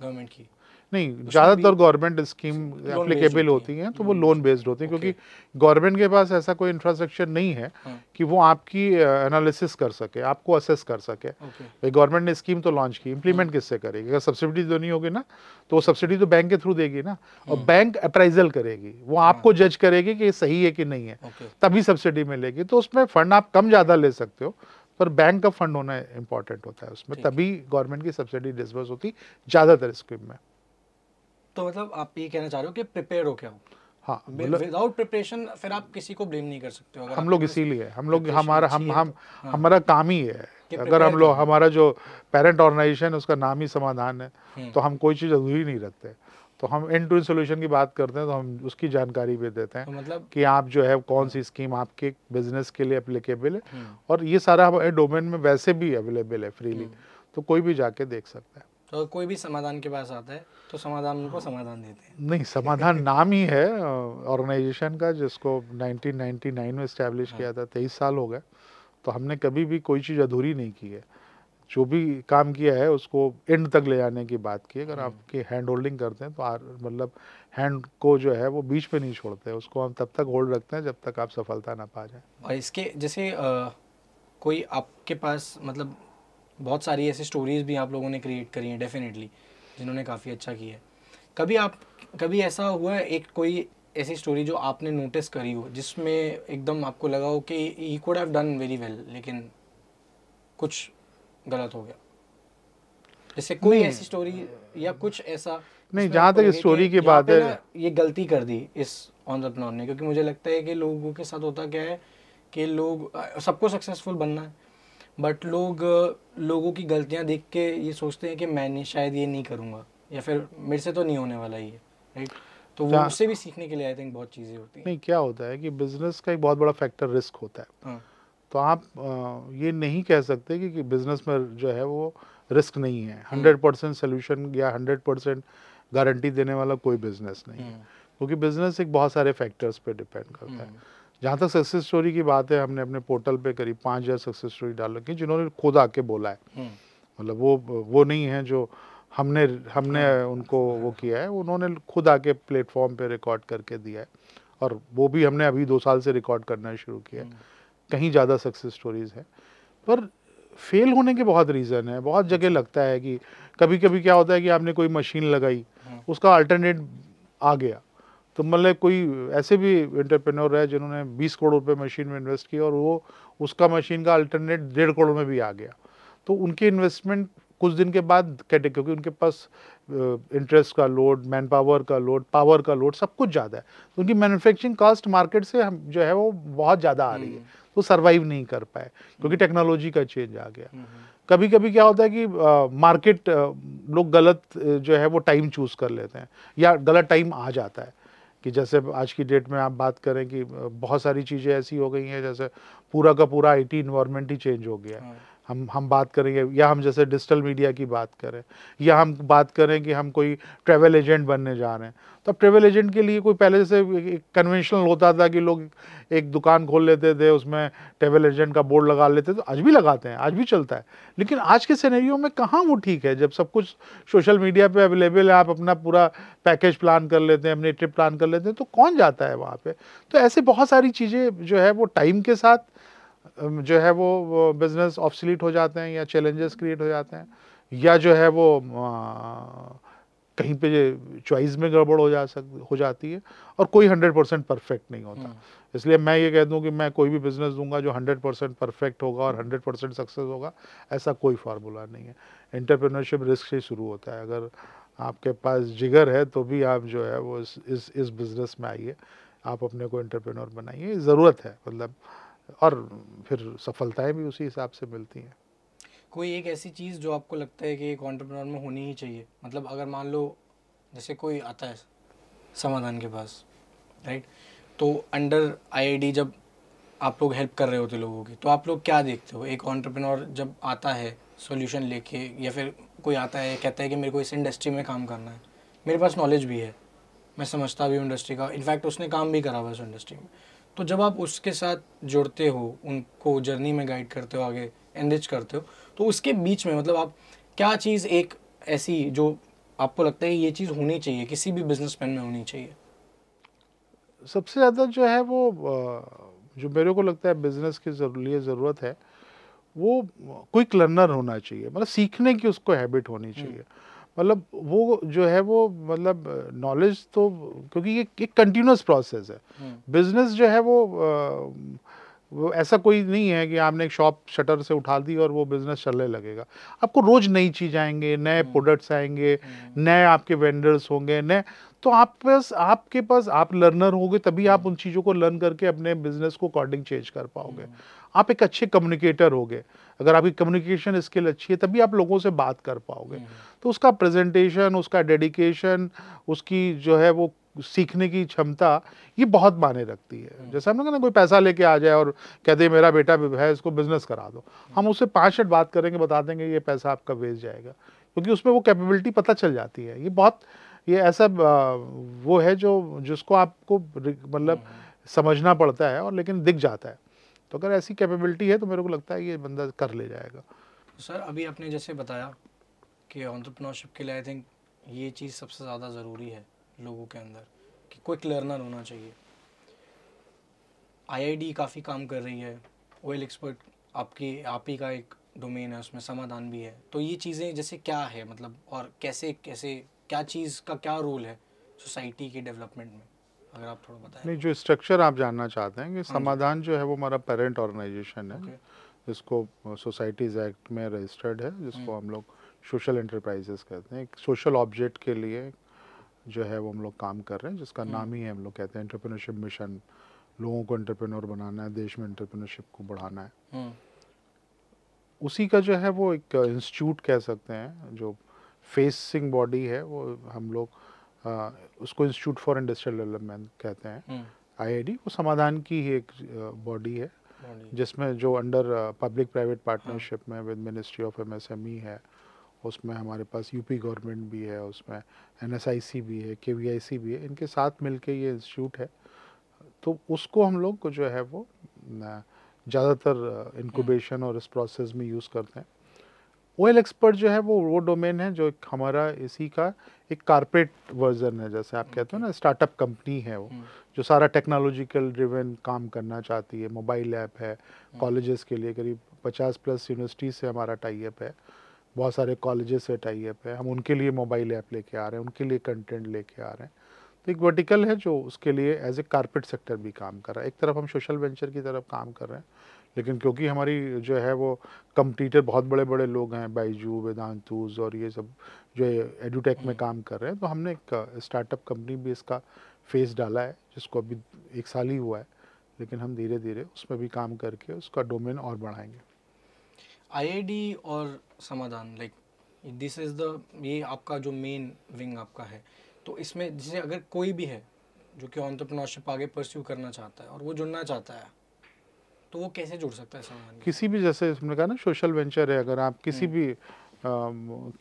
C: गवर्नमेंट की
A: नहीं ज़्यादातर गवर्नमेंट स्कीम एप्लीकेबल होती हैं तो वो लोन hmm. बेस्ड होती हैं क्योंकि गवर्नमेंट के पास ऐसा कोई इंफ्रास्ट्रक्चर नहीं है hmm. कि वो आपकी एनालिसिस कर सके आपको असेस कर सके गवर्नमेंट ने स्कीम तो लॉन्च की इम्प्लीमेंट hmm. किससे करेगी अगर सब्सिडी तो नहीं होगी ना तो वो सब्सिडी तो बैंक के थ्रू देगी ना और बैंक अप्राइजल करेगी वो आपको जज करेगी कि ये सही है कि नहीं है तभी सब्सिडी मिलेगी तो उसमें फंड आप कम ज़्यादा ले सकते हो पर बैंक का फंड होना इंपॉर्टेंट होता है उसमें तभी गवर्नमेंट की सब्सिडी डिसबर्स होती ज़्यादातर स्कीम में
C: तो मतलब आप ये कहना चाह रहे हो कि प्रिपेयर हो क्या हो
A: हाँ विदाउट
C: प्रिपरेशन मतलब फिर आप किसी को ब्लेम नहीं कर सकते हो अगर हम लोग इसीलिए हम लोग हमारा हम हम तो, हाँ। हमारा
A: काम ही है अगर हम लोग हमारा जो पेरेंट ऑर्गेनाइजेशन है उसका नाम ही समाधान है हम्म। तो हम कोई चीज़ अधूरी नहीं रखते तो हम एंड टू एंड सोल्यूशन की बात करते हैं तो हम उसकी जानकारी भी देते हैं तो मतलब कि आप जो है कौन सी स्कीम हाँ। आपके बिजनेस के लिए अप्लीकेबल है हम्म। और ये सारा डोमेन में वैसे भी अवेलेबल है फ्रीली हम्म। तो कोई भी जाके देख सकता है
C: तो कोई भी समाधान के पास आता है तो समाधान उनको समाधान देते
A: हैं नहीं समाधान नाम ही है ऑर्गेनाइजेशन का जिसको 1999 में स्टैब्लिश हाँ। किया था तेईस साल हो गए तो हमने कभी भी कोई चीज़ अधूरी नहीं की है जो भी काम किया है उसको एंड तक ले जाने की बात की अगर आपकी हैंड होल्डिंग करते हैं तो मतलब हैंड को जो है वो बीच में नहीं छोड़ते उसको हम तब तक होल्ड रखते हैं जब तक आप सफलता ना पा जाए
C: और इसके जैसे आ, कोई आपके पास मतलब बहुत सारी ऐसी स्टोरीज भी आप लोगों ने क्रिएट करी हैं डेफिनेटली जिन्होंने काफ़ी अच्छा किया है कभी आप कभी ऐसा हुआ एक कोई ऐसी स्टोरी जो आपने नोटिस करी हो जिसमें एकदम आपको लगा हो कि I could have done very well लेकिन कुछ गलत हो गया जैसे कोई ऐसी स्टोरी या कुछ ऐसा नहीं जहाँ तक स्टोरी की बात है ये गलती कर दी इस ऑनरप्रनोर ने क्योंकि मुझे लगता है कि लोगों के साथ होता क्या है कि लोग सबको सक्सेसफुल बनना है बट लोग लोगों की गलतियाँ देख के ये सोचते हैं कि मैंने शायद ये नहीं करूँगा या फिर मेरे से तो नहीं होने वाला ये राइट तो वो उससे भी सीखने के लिए आई थिंक बहुत चीज़ें होती हैं नहीं
A: क्या होता है कि बिजनेस का एक बहुत बड़ा फैक्टर रिस्क होता है हाँ। तो आप ये नहीं कह सकते कि, कि बिजनेस में जो है वो रिस्क नहीं है हंड्रेड परसेंट सोल्यूशन या हंड्रेड परसेंट गारंटी देने वाला कोई बिजनेस नहीं है हम्म। क्योंकि बिजनेस एक बहुत सारे फैक्टर्स पे डिपेंड करता है हम्म। जहाँ तक सक्सेस स्टोरी की बात है हमने अपने पोर्टल पे करीब पाँच हज़ार सक्सेस स्टोरी डाल रखी जिन्होंने खुद आके बोला है हम्म। मतलब वो वो नहीं है जो हमने हमने हाँ। उनको वो किया है उन्होंने खुद आके प्लेटफॉर्म पे रिकॉर्ड करके दिया है और वो भी हमने अभी दो साल से रिकॉर्ड करना शुरू किया है हम्म। कहीं ज़्यादा सक्सेस स्टोरीज़ हैं पर फेल होने के बहुत रीज़न है बहुत जगह अच्छा। लगता है कि कभी कभी क्या होता है कि आपने कोई मशीन लगाई हाँ। उसका अल्टरनेट आ गया तो मतलब कोई ऐसे भी एंटरप्रेन्योर है जिन्होंने 20 करोड़ रुपए मशीन में इन्वेस्ट किया और वो उसका मशीन का अल्टरनेट डेढ़ करोड़ में भी आ गया तो उनकी इन्वेस्टमेंट कुछ दिन के बाद कैटे क्योंकि उनके पास इंटरेस्ट का लोड मैन पावर का लोड पावर का लोड सब कुछ ज़्यादा है तो उनकी मैनुफैक्चरिंग कास्ट मार्केट से हम जो है वो बहुत ज़्यादा आ रही है हम्म। तो सर्वाइव नहीं कर पाए क्योंकि टेक्नोलॉजी हम्म। का चेंज आ गया हम्म, कभी कभी क्या होता है कि मार्केट लोग गलत जो है वो टाइम चूज़ कर लेते हैं या गलत टाइम आ जाता है कि जैसे आज की डेट में आप बात करें कि बहुत सारी चीज़ें ऐसी हो गई हैं जैसे पूरा का पूरा आईटी इन्वायरमेंट ही चेंज हो गया है हाँ। हम हम बात करेंगे या हम जैसे डिजिटल मीडिया की बात करें या हम बात करें कि हम कोई ट्रैवल एजेंट बनने जा रहे हैं तो अब ट्रैवल एजेंट के लिए कोई पहले जैसे कन्वेंशनल होता था कि लोग एक दुकान खोल लेते थे उसमें ट्रैवल एजेंट का बोर्ड लगा लेते तो आज भी लगाते हैं आज भी चलता है लेकिन आज के सिनेरियो में कहाँ वो ठीक है जब सब कुछ सोशल मीडिया पर अवेलेबल है आप अपना पूरा पैकेज प्लान कर लेते हैं अपनी ट्रिप प्लान कर लेते हैं तो कौन जाता है वहाँ पर तो ऐसे बहुत सारी चीज़ें जो है वो टाइम के साथ जो है वो, बिज़नेस ऑप्सलीट हो जाते हैं या चैलेंजेस क्रिएट हो जाते हैं या जो है वो कहीं पे चॉइस में गड़बड़ हो जा सक हो जाती है और कोई हंड्रेड परसेंट परफेक्ट नहीं होता हम्म। इसलिए मैं ये कह दूँ कि मैं कोई भी बिज़नेस दूंगा जो हंड्रेड परसेंट परफेक्ट होगा और हंड्रेड परसेंट सक्सेस होगा ऐसा कोई फार्मूला नहीं है इंटरप्रेनरशिप रिस्क से शुरू होता है अगर आपके पास जिगर है तो भी आप जो है वो इस इस, इस बिज़नेस में आइए आप अपने को इंटरप्रेनर बनाइए ज़रूरत है मतलब और फिर सफलताएं भी उसी हिसाब से मिलती हैं
C: कोई एक ऐसी चीज़ जो आपको लगता है कि एक ऑन्टरप्रनोर में होनी ही चाहिए मतलब अगर मान लो जैसे कोई आता है समाधान के पास राइट तो अंडर आईआईडी जब आप लोग हेल्प कर रहे होते लोगों की तो आप लोग क्या देखते हो एक ऑन्टरप्रनोर जब आता है सोल्यूशन लेके या फिर कोई आता है कहता है कि मेरे को इस इंडस्ट्री में काम करना है मेरे पास नॉलेज भी है मैं समझता भी हूँ इंडस्ट्री का इनफैक्ट उसने काम भी करा हुआ है उस इंडस्ट्री में तो जब आप उसके साथ जुड़ते हो उनको जर्नी में गाइड करते हो आगे एनरिच करते हो तो उसके बीच में मतलब आप क्या चीज़ एक ऐसी जो आपको लगता है ये चीज़ होनी चाहिए किसी भी बिजनेसमैन में होनी चाहिए
A: सबसे ज़्यादा जो है वो जो मेरे को लगता है बिजनेस की लिए ज़रूरत है वो क्विक लर्नर होना चाहिए मतलब सीखने की उसको हैबिट होनी हम्म। चाहिए मतलब वो जो है वो मतलब नॉलेज तो क्योंकि ये एक कंटिन्यूस प्रोसेस है बिजनेस हम्म। जो है वो वो ऐसा कोई नहीं है कि आपने एक शॉप शटर से उठा दी और वो बिज़नेस चलने लगेगा आपको रोज़ नई चीज़ आएंगे नए प्रोडक्ट्स हम्म। आएंगे हम्म। नए आपके वेंडर्स होंगे नए तो आप पास आपके पास आप लर्नर होंगे तभी आप उन चीज़ों को लर्न करके अपने बिज़नेस को अकॉर्डिंग चेंज कर पाओगे आप एक अच्छे कम्युनिकेटर होगे अगर आपकी कम्युनिकेशन स्किल अच्छी है तभी आप लोगों से बात कर पाओगे हम्म। तो उसका प्रेजेंटेशन उसका डेडिकेशन उसकी जो है वो सीखने की क्षमता ये बहुत माने रखती है हम्म। जैसे हम लोग ना कोई पैसा लेके आ जाए और कह दे मेरा बेटा है इसको बिजनेस करा दो हम्म। हम उससे पाँच मिनट बात करेंगे बता देंगे ये पैसा आपका वेस्ट जाएगा क्योंकि उसमें वो कैपेबिलिटी पता चल जाती है ये बहुत ये ऐसा वो है जो जिसको आपको मतलब समझना पड़ता है और लेकिन दिख जाता है तो अगर ऐसी कैपेबिलिटी है तो मेरे को लगता है ये बंदा कर ले जाएगा
C: सर अभी आपने जैसे बताया कि ऑन्टरप्रनोरशिप के लिए आई थिंक ये चीज़ सबसे ज़्यादा ज़रूरी है लोगों के अंदर कि क्विक लर्नर होना चाहिए आईआईडी काफ़ी काम कर रही है ऑयल एक्सपर्ट आपकी आप ही का एक डोमेन है उसमें समाधान भी है तो ये चीज़ें जैसे क्या है मतलब और कैसे कैसे क्या चीज़ का क्या रोल है सोसाइटी के डेवलपमेंट में अगर आप थोड़ा
A: बताएं नहीं जो स्ट्रक्चर आप जानना चाहते हैं कि हाँ समाधान जो है वो हमारा पेरेंट ऑर्गेनाइजेशन है जिसको सोसाइटीज़ एक्ट में रजिस्टर्ड है जिसको हम लोग सोशल एंटरप्राइजेस कहते हैं एक सोशल ऑब्जेक्ट के लिए जो है वो हम लोग काम कर रहे हैं जिसका हम्म। नाम ही है हम लोग कहते हैं एंटरप्रेन्योरशिप मिशन लोगों को एंटरप्रेन्योर बनाना है देश में एंटरप्रेन्योरशिप को बढ़ाना है हम्म। उसी का जो है वो एक इंस्टीट्यूट कह सकते हैं जो फेसिंग बॉडी है वो हम लोग उसको इंस्टीट्यूट फॉर इंडस्ट्रियल डेवलपमेंट कहते हैं आईआईडी हम्म। वो समाधान की ही एक बॉडी है जिसमें जो अंडर पब्लिक प्राइवेट पार्टनरशिप में विद मिनिस्ट्री ऑफ एमएसएमई है उसमें हमारे पास यूपी गवर्नमेंट भी है उसमें एनएसआईसी भी है के भी है इनके साथ मिल ये इंस्टीट्यूट है तो उसको हम लोग जो है वो ज़्यादातर इनक्यूबेशन हम्म। और इस प्रोसेस में यूज़ करते हैं ओएल एक्सपर्ट जो है वो वो डोमेन है जो हमारा इसी का एक कारपोरेट वर्जन है जैसे आप कहते हो ना स्टार्टअप कंपनी है वो हम्म। जो सारा टेक्नोलॉजिकल ड्रिवन काम करना चाहती है मोबाइल ऐप है कॉलेजेस हम्म। के लिए करीब पचास प्लस यूनिवर्सिटी से हमारा टाइप है बहुत सारे कॉलेजेस से टाइप है हम उनके लिए मोबाइल ऐप लेके आ रहे हैं उनके लिए कंटेंट लेके आ रहे हैं तो एक वर्टिकल है जो उसके लिए एज ए कारपोरेट सेक्टर भी काम कर रहा है एक तरफ हम सोशल वेंचर की तरफ काम कर रहे हैं लेकिन क्योंकि हमारी जो है वो कंपटीटर बहुत बड़े बड़े लोग हैं बाइजू वेदांतूज और ये सब जो एडुटेक में हम्म। काम कर रहे हैं तो हमने एक स्टार्टअप कंपनी भी इसका फेस डाला है जिसको अभी एक साल ही हुआ है लेकिन हम धीरे धीरे उसमें भी काम करके उसका डोमेन और बढ़ाएंगे
C: आई और समाधान लाइक दिस इज़ द ये आपका जो मेन विंग आपका है तो इसमें जैसे अगर कोई भी है जो कि ऑन्टरप्रनोरशिप आगे परस्यू करना चाहता है और वो जुड़ना चाहता है तो वो कैसे जुड़ सकता है सामान
A: किसी भी जैसे हमने कहा ना सोशल वेंचर है अगर आप हम्म। किसी भी आ,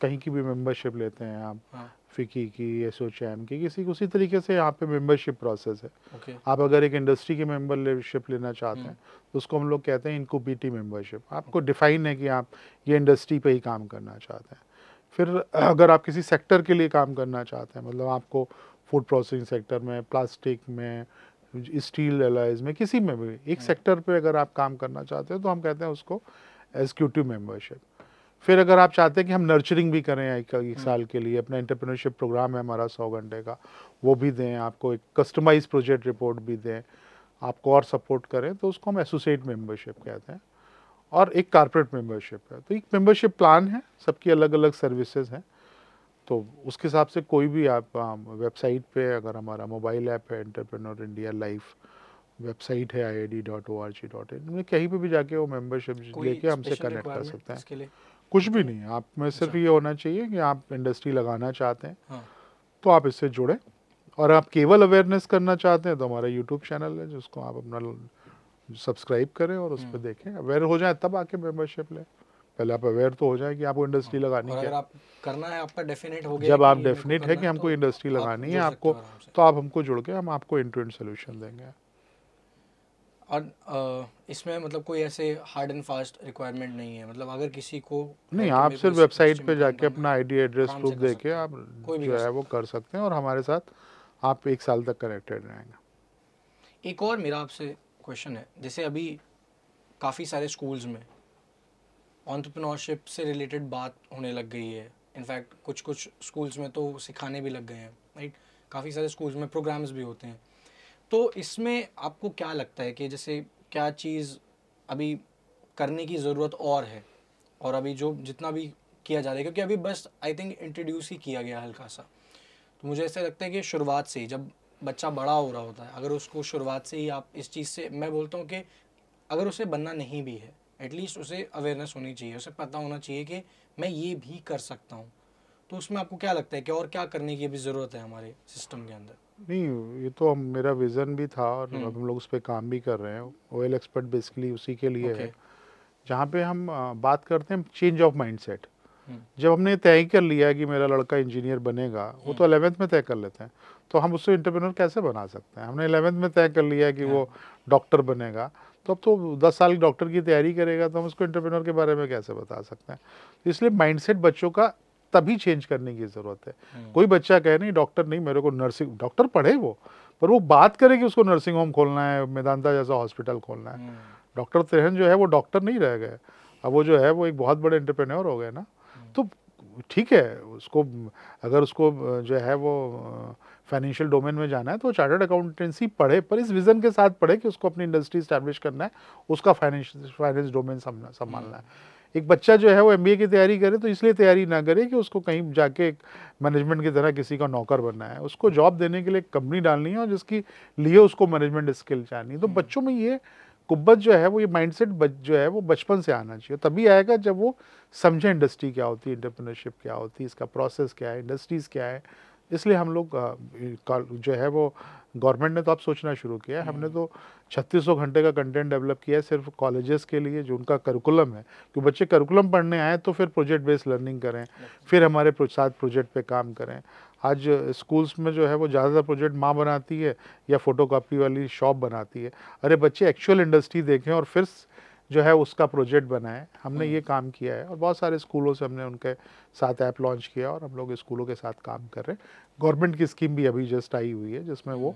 A: कहीं की भी मेंबरशिप लेते हैं आप हाँ। फिकी की एस ओ की किसी उसी तरीके से यहाँ पे मेंबरशिप प्रोसेस है okay. आप अगर एक इंडस्ट्री की मेंबरशिप लेना चाहते हम्म। हैं तो उसको हम लोग कहते हैं इनको बीटी मेंबरशिप आपको डिफाइन है कि आप ये इंडस्ट्री पे ही काम करना चाहते हैं फिर अगर आप किसी सेक्टर के लिए काम करना चाहते हैं मतलब आपको फूड प्रोसेसिंग सेक्टर में प्लास्टिक में स्टील एलाइज में किसी में भी एक सेक्टर हाँ। पे अगर आप काम करना चाहते हो तो हम कहते हैं उसको एग्जीक्यूटिव मेंबरशिप फिर अगर आप चाहते हैं कि हम नर्चरिंग भी करें एक, एक हाँ। साल के लिए अपना इंटरप्रीनरशिप प्रोग्राम है हमारा सौ घंटे का वो भी दें आपको एक कस्टमाइज प्रोजेक्ट रिपोर्ट भी दें आपको और सपोर्ट करें तो उसको हम एसोसिएट मेंबरशिप कहते हैं और एक कारपोरेट मेंबरशिप है तो एक मेंबरशिप प्लान है सबकी अलग अलग सर्विसेज हैं तो उसके हिसाब से कोई भी आप वेबसाइट पे अगर हमारा मोबाइल ऐप है एंटरप्रेन्योर इंडिया लाइफ वेबसाइट है I I dot O R G dot in कहीं पे भी जाके वो मेंबरशिप लेके हमसे कनेक्ट कर सकते हैं कुछ भी नहीं आप में अच्छा। सिर्फ ये होना चाहिए कि आप इंडस्ट्री लगाना चाहते हैं हाँ। तो आप इससे जुड़े और आप केवल अवेयरनेस करना चाहते हैं तो हमारा यूट्यूब चैनल है जिसको आप अपना सब्सक्राइब करें और उस हम्म। पर देखें अवेयर हो जाए तब आके मेंबरशिप लें पहले आप अवेयर तो हो जाए कि आपको इंडस्ट्री हाँ। लगानी है आप
C: करना है आपका डेफिनेट हो गया जब आप डेफिनेट है कि हमको
A: इंडस्ट्री तो लगानी है आपको तो आप हमको जुड़ के हम आपको इन सोल्यूशन देंगे
C: और इसमें मतलब कोई ऐसे हार्ड एंड फास्ट रिक्वायरमेंट नहीं है मतलब अगर किसी को नहीं आप सिर्फ वेबसाइट
A: पे जाके अपना आईडी एड्रेस प्रूफ दे के आप कोई भी जो है वो कर सकते हैं और हमारे साथ आप एक साल तक कनेक्टेड रहेंगे
C: एक और मेरा आपसे क्वेश्चन है जैसे अभी काफ़ी सारे स्कूल्स में ऑन्टरप्रनोरशिप से रिलेटेड बात होने लग गई है इनफैक्ट कुछ कुछ स्कूल्स में तो सिखाने भी लग गए हैं राइट काफ़ी सारे स्कूल्स में प्रोग्राम्स भी होते हैं तो इसमें आपको क्या लगता है कि जैसे क्या चीज़ अभी करने की ज़रूरत और है और अभी जो जितना भी किया जा रहा है क्योंकि अभी बस आई थिंक इंट्रोड्यूस ही किया गया हल्का सा तो मुझे ऐसा लगता है कि शुरुआत से ही जब बच्चा बड़ा हो रहा होता है अगर उसको शुरुआत से ही आप इस चीज़ से मैं बोलता हूँ कि अगर उसे बनना नहीं भी है एटलीस्ट उसे अवेयरनेस होनी चाहिए उसे पता होना चाहिए कि मैं ये भी कर सकता हूँ तो उसमें आपको क्या लगता है कि और क्या करने की भी ज़रूरत है हमारे सिस्टम के अंदर
A: नहीं ये तो हम मेरा विज़न भी था और अब हम्म। हम लोग उस पर काम भी कर रहे हैं ऑयल एक्सपर्ट बेसिकली उसी के लिए okay. है जहाँ पे हम बात करते हैं चेंज ऑफ माइंड जब हमने तय कर लिया कि मेरा लड़का इंजीनियर बनेगा वो तो अलेवेंथ हम्म। में तय कर लेते हैं तो हम उससे इंटरप्रेनर कैसे बना सकते हैं हमने अलेवेंथ में तय कर लिया कि हाँ। वो डॉक्टर बनेगा तो अब तो दस साल डॉक्टर की तैयारी करेगा तो हम उसको इंटरप्रेनर के बारे में कैसे बता सकते हैं तो इसलिए माइंडसेट बच्चों का तभी चेंज करने की ज़रूरत है हम्म। कोई बच्चा कहे नहीं डॉक्टर नहीं मेरे को नर्सिंग डॉक्टर पढ़े वो पर वो बात करे कि उसको नर्सिंग होम खोलना है मेदांता जैसा हॉस्पिटल खोलना है हम्म। डॉक्टर तेहन जो है वो डॉक्टर नहीं रह गए अब वो जो है वो एक बहुत बड़े इंटरप्रेन्योर हो गए ना हम्म। तो ठीक है उसको अगर उसको जो है वो फाइनेंशियल डोमेन में जाना है तो चार्टर्ड अकाउंटेंसी पढ़े पर इस विज़न के साथ पढ़े कि उसको अपनी इंडस्ट्री स्टैब्लिश करना है उसका फाइनेंशियल फाइनेंस डोमेन संभालना है हम्म। एक बच्चा जो है वो एम की तैयारी करे तो इसलिए तैयारी ना करे कि उसको कहीं जाके मैनेजमेंट की तरह किसी का नौकर बनना है उसको जॉब देने के लिए कंपनी डालनी है और जिसकी लिए उसको मैनेजमेंट स्किल चाहनी तो हम्म। बच्चों में ये कुब्बत जो है वो ये माइंडसेट जो है वो बचपन से आना चाहिए तभी आएगा जब वो समझे इंडस्ट्री क्या होती है इंटरप्रेन्योरशिप क्या होती है इसका प्रोसेस क्या है इंडस्ट्रीज़ क्या है इसलिए हम लोग जो है वो गवर्नमेंट ने तो अब सोचना शुरू किया है हम्म। हमने तो 3600 घंटे का कंटेंट डेवलप किया है सिर्फ कॉलेजेस के लिए जो उनका करिकुलम है कि बच्चे करिकुलम पढ़ने आए तो फिर प्रोजेक्ट बेस्ड लर्निंग करें फिर हमारे साथ प्रोजेक्ट पे काम करें आज स्कूल्स में जो है वो ज़्यादातर प्रोजेक्ट माँ बनाती है या फोटोकॉपी वाली शॉप बनाती है अरे बच्चे एक्चुअल इंडस्ट्री देखें और फिर जो है उसका प्रोजेक्ट बनाए हमने हम्म। ये काम किया है और बहुत सारे स्कूलों से हमने उनके साथ ऐप लॉन्च किया और हम लोग स्कूलों के साथ काम कर रहे हैं गवर्नमेंट की स्कीम भी अभी जस्ट आई हुई है जिसमें वो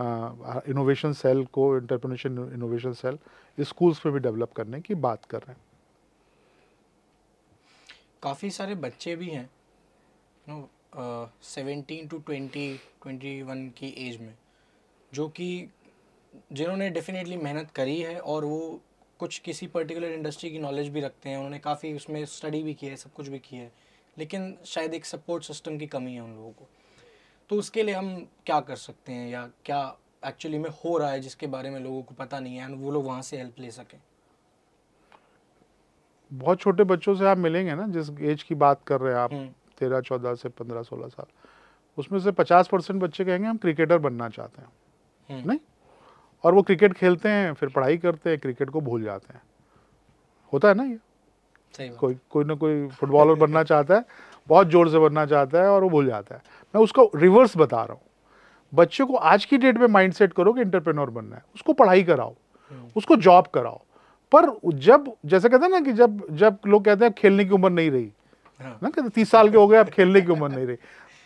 A: इनोवेशन हम्म। सेल को इंटरप्रनेशन इनोवेशन सेल स्कूल्स में भी डेवलप करने की बात कर रहे
C: हैं काफ़ी सारे बच्चे भी हैं seventeen to twenty twenty one की एज में जो कि जिन्होंने डेफिनेटली मेहनत करी है और वो कुछ किसी पर्टिकुलर इंडस्ट्री की नॉलेज भी रखते हैं उन्होंने काफ़ी उसमें स्टडी भी किया है सब कुछ भी किया है लेकिन शायद एक सपोर्ट सिस्टम की कमी है उन लोगों को तो उसके लिए हम क्या कर सकते हैं या क्या एक्चुअली में हो रहा है जिसके बारे में लोगों को पता नहीं है एंड वो लोग वहाँ से हेल्प ले सकें
A: बहुत छोटे बच्चों से आप मिलेंगे ना जिस एज की बात कर रहे हैं आप हम्म। तेरह चौदह से पंद्रह सोलह साल उसमें से पचास परसेंट बच्चे कहेंगे हम क्रिकेटर बनना चाहते हैं हम्म। नहीं और वो क्रिकेट खेलते हैं फिर पढ़ाई करते हैं क्रिकेट को भूल जाते हैं होता है ना ये सही कोई कोई ना कोई फुटबॉलर बनना चाहता है बहुत ज़ोर से बनना चाहता है और वो भूल जाता है मैं उसको रिवर्स बता रहा हूँ बच्चों को आज की डेट में माइंडसेट करो कि इंटरप्रेनोर बनना है उसको पढ़ाई कराओ हम्म। उसको जॉब कराओ पर जब जैसे कहते हैं ना कि जब जब लोग कहते हैं खेलने की उम्र नहीं रही हाँ। ना कहते तीस साल के हो गए अब खेलने की उम्र नहीं रही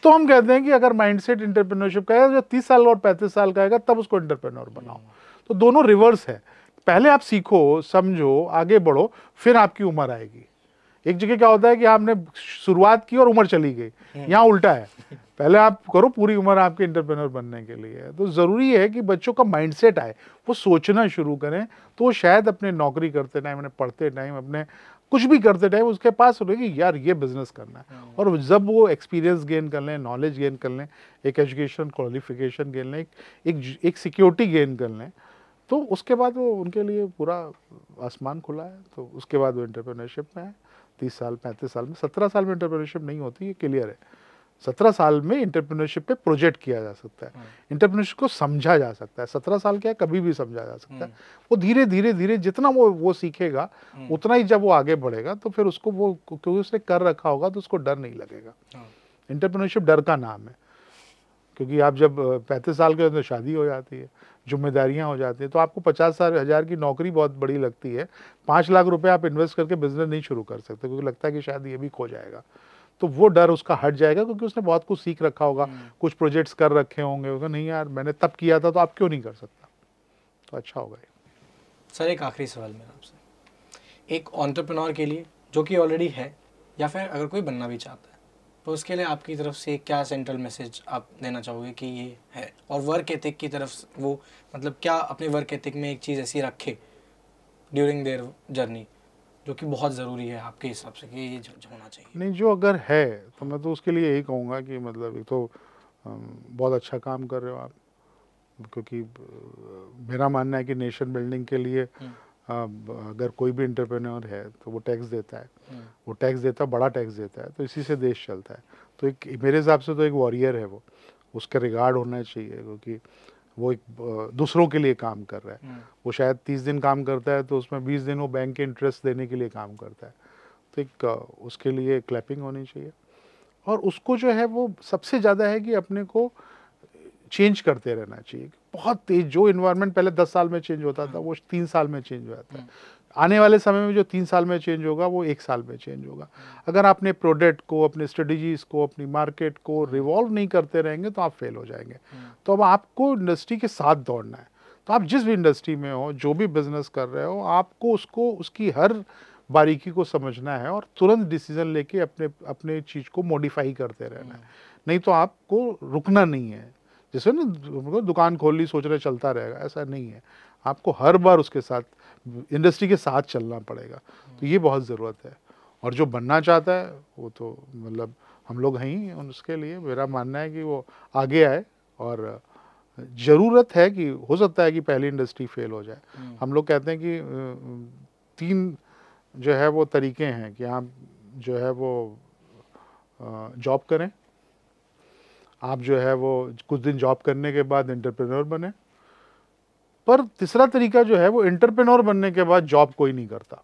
A: तो हम कहते हैं कि अगर माइंडसेट इंटरप्रेन्योरशिप का है जो तीस साल और पैंतीस साल का आएगा तब उसको इंटरप्रेन्योर बनाओ तो दोनों रिवर्स है पहले आप सीखो समझो आगे बढ़ो फिर आपकी उम्र आएगी एक जगह क्या होता है कि आपने शुरुआत की और उम्र चली गई हम्म। यहाँ उल्टा है पहले आप करो पूरी उम्र आपके इंटरप्रेनर बनने के लिए तो ज़रूरी है कि बच्चों का माइंडसेट आए वो सोचना शुरू करें तो शायद अपने नौकरी करते टाइम अपने पढ़ते टाइम अपने कुछ भी करते टाइम उसके पास रहेगी यार ये बिजनेस करना है हाँ। और जब वो एक्सपीरियंस गेन कर लें नॉलेज गेन कर लें एक एजुकेशन क्वालिफिकेशन गेन लें एक एक सिक्योरिटी गेन कर लें तो उसके बाद वो उनके लिए पूरा आसमान खुला है तो उसके बाद वो इंटरप्रेनरशिप में है तीस साल पैंतीस साल में सत्रह साल में इंटरप्रेनरशिप नहीं होती ये क्लियर है सत्रह साल में इंटरप्रीनरशिप पे प्रोजेक्ट किया जा सकता है इंटरप्रीनरशिप हाँ। को समझा जा सकता है सत्रह साल क्या कभी भी समझा जा सकता है हाँ। वो धीरे धीरे धीरे जितना वो वो सीखेगा हाँ। उतना ही जब वो आगे बढ़ेगा तो फिर उसको वो क्योंकि उसने कर रखा होगा तो उसको डर नहीं लगेगा इंटरप्रीनरशिप डर का नाम है क्योंकि आप जब पैंतीस साल के होते शादी हो जाती है जिम्मेदारियां हो जाती हैं तो आपको पचास हज़ार की नौकरी बहुत बड़ी लगती है पाँच लाख रुपए आप इन्वेस्ट करके बिजनेस नहीं शुरू कर सकते क्योंकि लगता है कि शायद ये भी खो जाएगा तो वो डर उसका हट जाएगा क्योंकि उसने बहुत कुछ सीख रखा होगा हम्म। कुछ प्रोजेक्ट्स कर रखे होंगे उसका नहीं यार मैंने तब किया था तो आप क्यों नहीं कर
C: सकता तो अच्छा होगा सर एक आखिरी सवाल मेरा आपसे एक ऑन्टरप्रनोर के लिए जो कि ऑलरेडी है या फिर अगर कोई बनना भी चाहता है तो उसके लिए आपकी तरफ से क्या सेंट्रल मैसेज आप देना चाहोगे कि ये है और वर्क एथिक की तरफ वो मतलब क्या अपने वर्क एथिक में एक चीज़ ऐसी रखे ड्यूरिंग देयर जर्नी जो कि बहुत ज़रूरी है आपके हिसाब से कि ये होना
A: चाहिए नहीं जो अगर है तो मैं तो उसके लिए यही कहूँगा कि मतलब एक तो बहुत अच्छा काम कर रहे हो आप क्योंकि मेरा मानना है कि नेशन बिल्डिंग के लिए हम्म। अगर कोई भी इंटरप्रेन्योर है तो वो टैक्स देता है हम्म। वो टैक्स देता है बड़ा टैक्स देता है तो इसी से देश चलता है तो एक मेरे हिसाब से तो एक वॉरियर है वो उसका रिगार्ड होना चाहिए क्योंकि वो एक दूसरों के लिए काम कर रहा है हम्म। वो शायद तीस दिन काम करता है तो उसमें बीस दिन वो बैंक के इंटरेस्ट देने के लिए काम करता है तो एक उसके लिए क्लैपिंग होनी चाहिए और उसको जो है वो सबसे ज़्यादा है कि अपने को चेंज करते रहना चाहिए बहुत तेज जो इन्वायरमेंट पहले दस साल में चेंज होता था हम्म। वो तीन साल में चेंज हो जाता है हम्म। आने वाले समय में जो तीन साल में चेंज होगा वो एक साल में चेंज होगा अगर आपने प्रोडक्ट को अपने स्ट्रेटजीज को अपनी मार्केट को रिवॉल्व नहीं करते रहेंगे तो आप फेल हो जाएंगे हम्म। तो अब आपको इंडस्ट्री के साथ दौड़ना है तो आप जिस भी इंडस्ट्री में हो जो भी बिजनेस कर रहे हो आपको उसको उसकी हर बारीकी को समझना है और तुरंत डिसीजन लेके अपने अपने चीज़ को मॉडिफाई करते रहना है हम्म। नहीं तो आपको रुकना नहीं है जैसे ना दुकान खोल ली सोच रहे चलता रहेगा ऐसा नहीं है आपको हर बार उसके साथ इंडस्ट्री के साथ चलना पड़ेगा तो ये बहुत ज़रूरत है और जो बनना चाहता है वो तो मतलब हम लोग हैं उसके लिए मेरा मानना है कि वो आगे आए और ज़रूरत है कि हो सकता है कि पहली इंडस्ट्री फेल हो जाए हम्म। हम लोग कहते हैं कि तीन जो है वो तरीके हैं कि आप जो है वो जॉब करें आप जो है वो कुछ दिन जॉब करने के बाद इंटरप्रेन्योर बने पर तीसरा तरीका जो है वो इंटरप्रेन्योर बनने के बाद जॉब कोई नहीं करता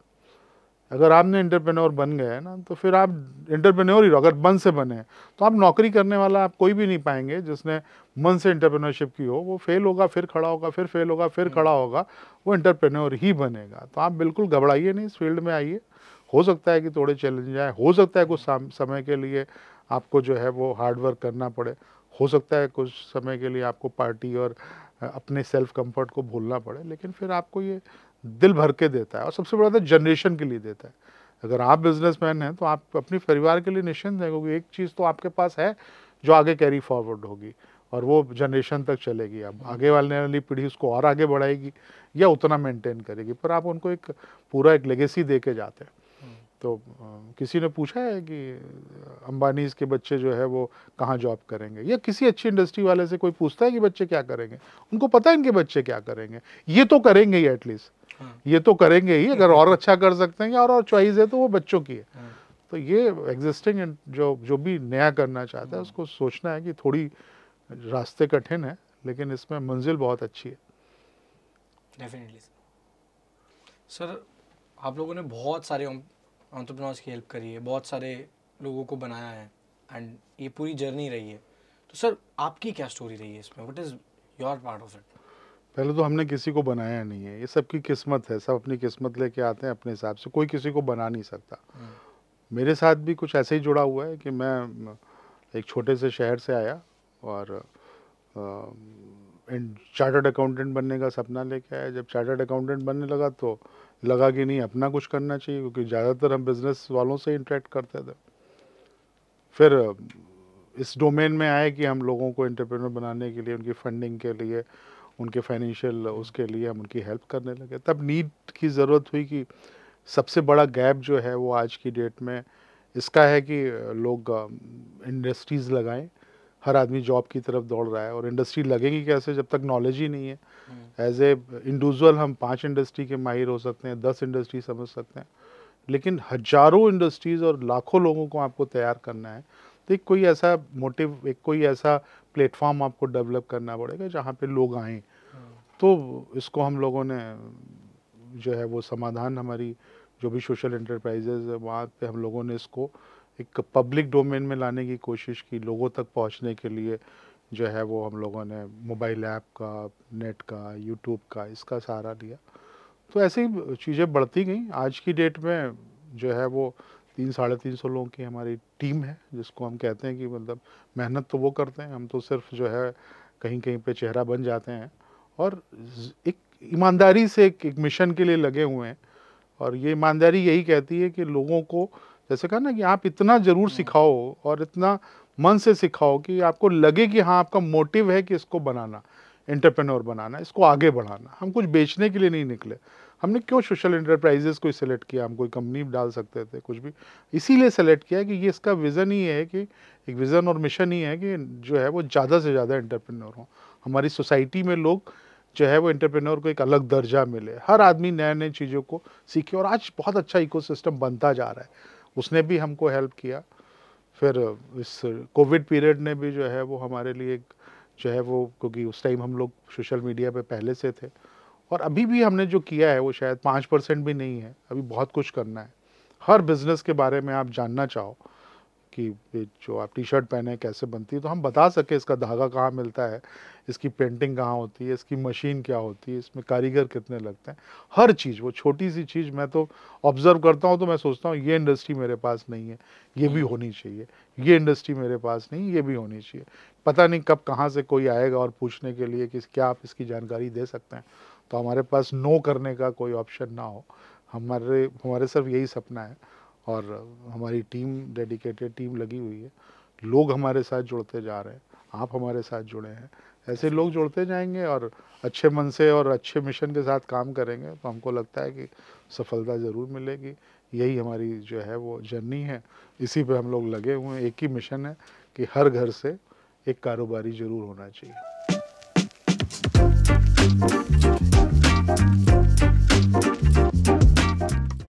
A: अगर आपने इंटरप्रेन्योर बन गए ना तो फिर आप इंटरप्रेन्योर ही रहो अगर मन से बने तो आप नौकरी करने वाला आप कोई भी नहीं पाएंगे जिसने मन से इंटरप्रेन्योरशिप की हो वो फेल होगा फिर खड़ा होगा फिर फेल होगा फिर हम्म। खड़ा होगा वो इंटरप्रेन्योर ही बनेगा तो आप बिल्कुल घबराइए नहीं इस फील्ड में आइए हो सकता है कि थोड़े चैलेंज आए हो सकता है कुछ हम्म। समय के लिए आपको जो है वो हार्डवर्क करना पड़े हो सकता है कुछ समय के लिए आपको पार्टी और अपने सेल्फ कंफर्ट को भूलना पड़े लेकिन फिर आपको ये दिल भर के देता है और सबसे बड़ा तो जनरेशन के लिए देता है अगर आप बिजनेसमैन हैं तो आप अपने परिवार के लिए निश्चिंत हैं क्योंकि एक चीज़ तो आपके पास है जो आगे कैरी फॉरवर्ड होगी और वो जनरेशन तक चलेगी अब आगे वाले वाली पीढ़ी उसको और आगे बढ़ाएगी या उतना मेंटेन करेगी पर आप उनको एक पूरा एक लेगेसी दे के जाते हैं तो किसी ने पूछा है कि अंबानी के बच्चे जो है वो कहाँ जॉब करेंगे या किसी अच्छी इंडस्ट्री वाले से कोई पूछता है कि बच्चे क्या करेंगे उनको पता है इनके बच्चे क्या करेंगे ये तो करेंगे ही एटलीस्ट हाँ। ये तो करेंगे ही अगर और अच्छा कर सकते हैं और और चॉइस है तो वो बच्चों की है हाँ। तो ये एग्जिस्टिंग जो जो भी नया करना चाहता है हाँ। उसको सोचना है कि थोड़ी रास्ते कठिन है लेकिन इसमें मंजिल बहुत अच्छी है
C: डेफिनेटली सर आप लोगों ने बहुत सारे ऑन्टरप्रनोर्स की हेल्प करी है बहुत सारे लोगों को बनाया है एंड ये पूरी जर्नी रही है तो सर आपकी क्या स्टोरी रही है इसमें what is your part of it
A: पहले तो हमने किसी को बनाया नहीं है ये सबकी किस्मत है सब अपनी किस्मत लेके आते हैं अपने हिसाब से कोई किसी को बना नहीं सकता
B: हम्म।
A: मेरे साथ भी कुछ ऐसे ही जुड़ा हुआ है कि मैं एक छोटे से शहर से आया और चार्टर्ड अकाउंटेंट बनने का सपना लेके आया जब चार्टर्ड अकाउंटेंट बनने लगा तो लगा कि नहीं अपना कुछ करना चाहिए क्योंकि ज़्यादातर हम बिज़नेस वालों से इंटरेक्ट करते थे फिर इस डोमेन में आए कि हम लोगों को इंटरप्रेनर बनाने के लिए उनकी फंडिंग के लिए उनके फाइनेंशियल उसके लिए हम उनकी हेल्प करने लगे तब नीड की ज़रूरत हुई कि सबसे बड़ा गैप जो है वो आज की डेट में इसका है कि लोग इंडस्ट्रीज़ लगाएं हर आदमी जॉब की तरफ दौड़ रहा है और इंडस्ट्री लगेगी कैसे जब तक नॉलेज ही नहीं है एज ए इंडिविजुअल हम पांच इंडस्ट्री के माहिर हो सकते हैं दस इंडस्ट्री समझ सकते हैं लेकिन हजारों इंडस्ट्रीज़ और लाखों लोगों को आपको तैयार करना है तो एक कोई ऐसा मोटिव एक कोई ऐसा प्लेटफॉर्म आपको डेवलप करना पड़ेगा जहाँ पे लोग आए हम्म। तो इसको हम लोगों ने जो है वो समाधान हमारी जो भी सोशल इंटरप्राइजेज है वहाँ पे हम लोगों ने इसको एक पब्लिक डोमेन में लाने की कोशिश की लोगों तक पहुंचने के लिए जो है वो हम लोगों ने मोबाइल ऐप का नेट का यूट्यूब का इसका सहारा लिया तो ऐसे ही चीज़ें बढ़ती गई आज की डेट में जो है वो तीन साढ़े तीन सौ लोगों की हमारी टीम है जिसको हम कहते हैं कि मतलब मेहनत तो वो करते हैं हम तो सिर्फ जो है कहीं कहीं पे चेहरा बन जाते हैं और एक ईमानदारी से एक, एक मिशन के लिए लगे हुए हैं और ये ईमानदारी यही कहती है कि लोगों को जैसे कहा ना कि आप इतना ज़रूर हाँ। सिखाओ और इतना मन से सिखाओ कि आपको लगे कि हाँ आपका मोटिव है कि इसको बनाना एंटरप्रेन्योर बनाना इसको आगे बढ़ाना हम कुछ बेचने के लिए नहीं निकले हमने क्यों सोशल इंटरप्राइजेस को सेलेक्ट किया हम कोई कंपनी डाल सकते थे कुछ भी इसीलिए सेलेक्ट किया कि ये इसका विज़न ही है कि एक विज़न और मिशन ही है कि जो है वो ज़्यादा से ज़्यादा इंटरप्रेनोर हों हमारी सोसाइटी में लोग जो है वो इंटरप्रेनोर को एक अलग दर्जा मिले हर आदमी नए नए चीज़ों को सीखे और आज बहुत अच्छा इकोसिस्टम बनता जा रहा है उसने भी हमको हेल्प किया फिर इस कोविड पीरियड ने भी जो है वो हमारे लिए जो है वो क्योंकि उस टाइम हम लोग सोशल मीडिया पे पहले से थे और अभी भी हमने जो किया है वो शायद पाँच परसेंट भी नहीं है अभी बहुत कुछ करना है हर बिज़नेस के बारे में आप जानना चाहो कि जो आप टी शर्ट पहने कैसे बनती है तो हम बता सके इसका धागा कहाँ मिलता है इसकी पेंटिंग कहाँ होती है इसकी मशीन क्या होती है इसमें कारीगर कितने लगते हैं हर चीज़ वो छोटी सी चीज़ मैं तो ऑब्ज़र्व करता हूँ तो मैं सोचता हूँ ये इंडस्ट्री मेरे पास नहीं है ये भी होनी चाहिए ये इंडस्ट्री मेरे पास नहीं ये भी होनी चाहिए पता नहीं कब कहाँ से कोई आएगा और पूछने के लिए कि क्या आप इसकी जानकारी दे सकते हैं तो हमारे पास नो करने का कोई ऑप्शन ना हो हमारे हमारे सिर्फ यही सपना है और हमारी टीम डेडिकेटेड टीम लगी हुई है लोग हमारे साथ जुड़ते जा रहे हैं आप हमारे साथ जुड़े हैं ऐसे लोग जुड़ते जाएंगे और अच्छे मन से और अच्छे मिशन के साथ काम करेंगे तो हमको लगता है कि सफलता ज़रूर मिलेगी यही हमारी जो है वो जर्नी है इसी पे हम लोग लगे हुए हैं एक ही मिशन है कि हर घर से एक कारोबारी ज़रूर होना चाहिए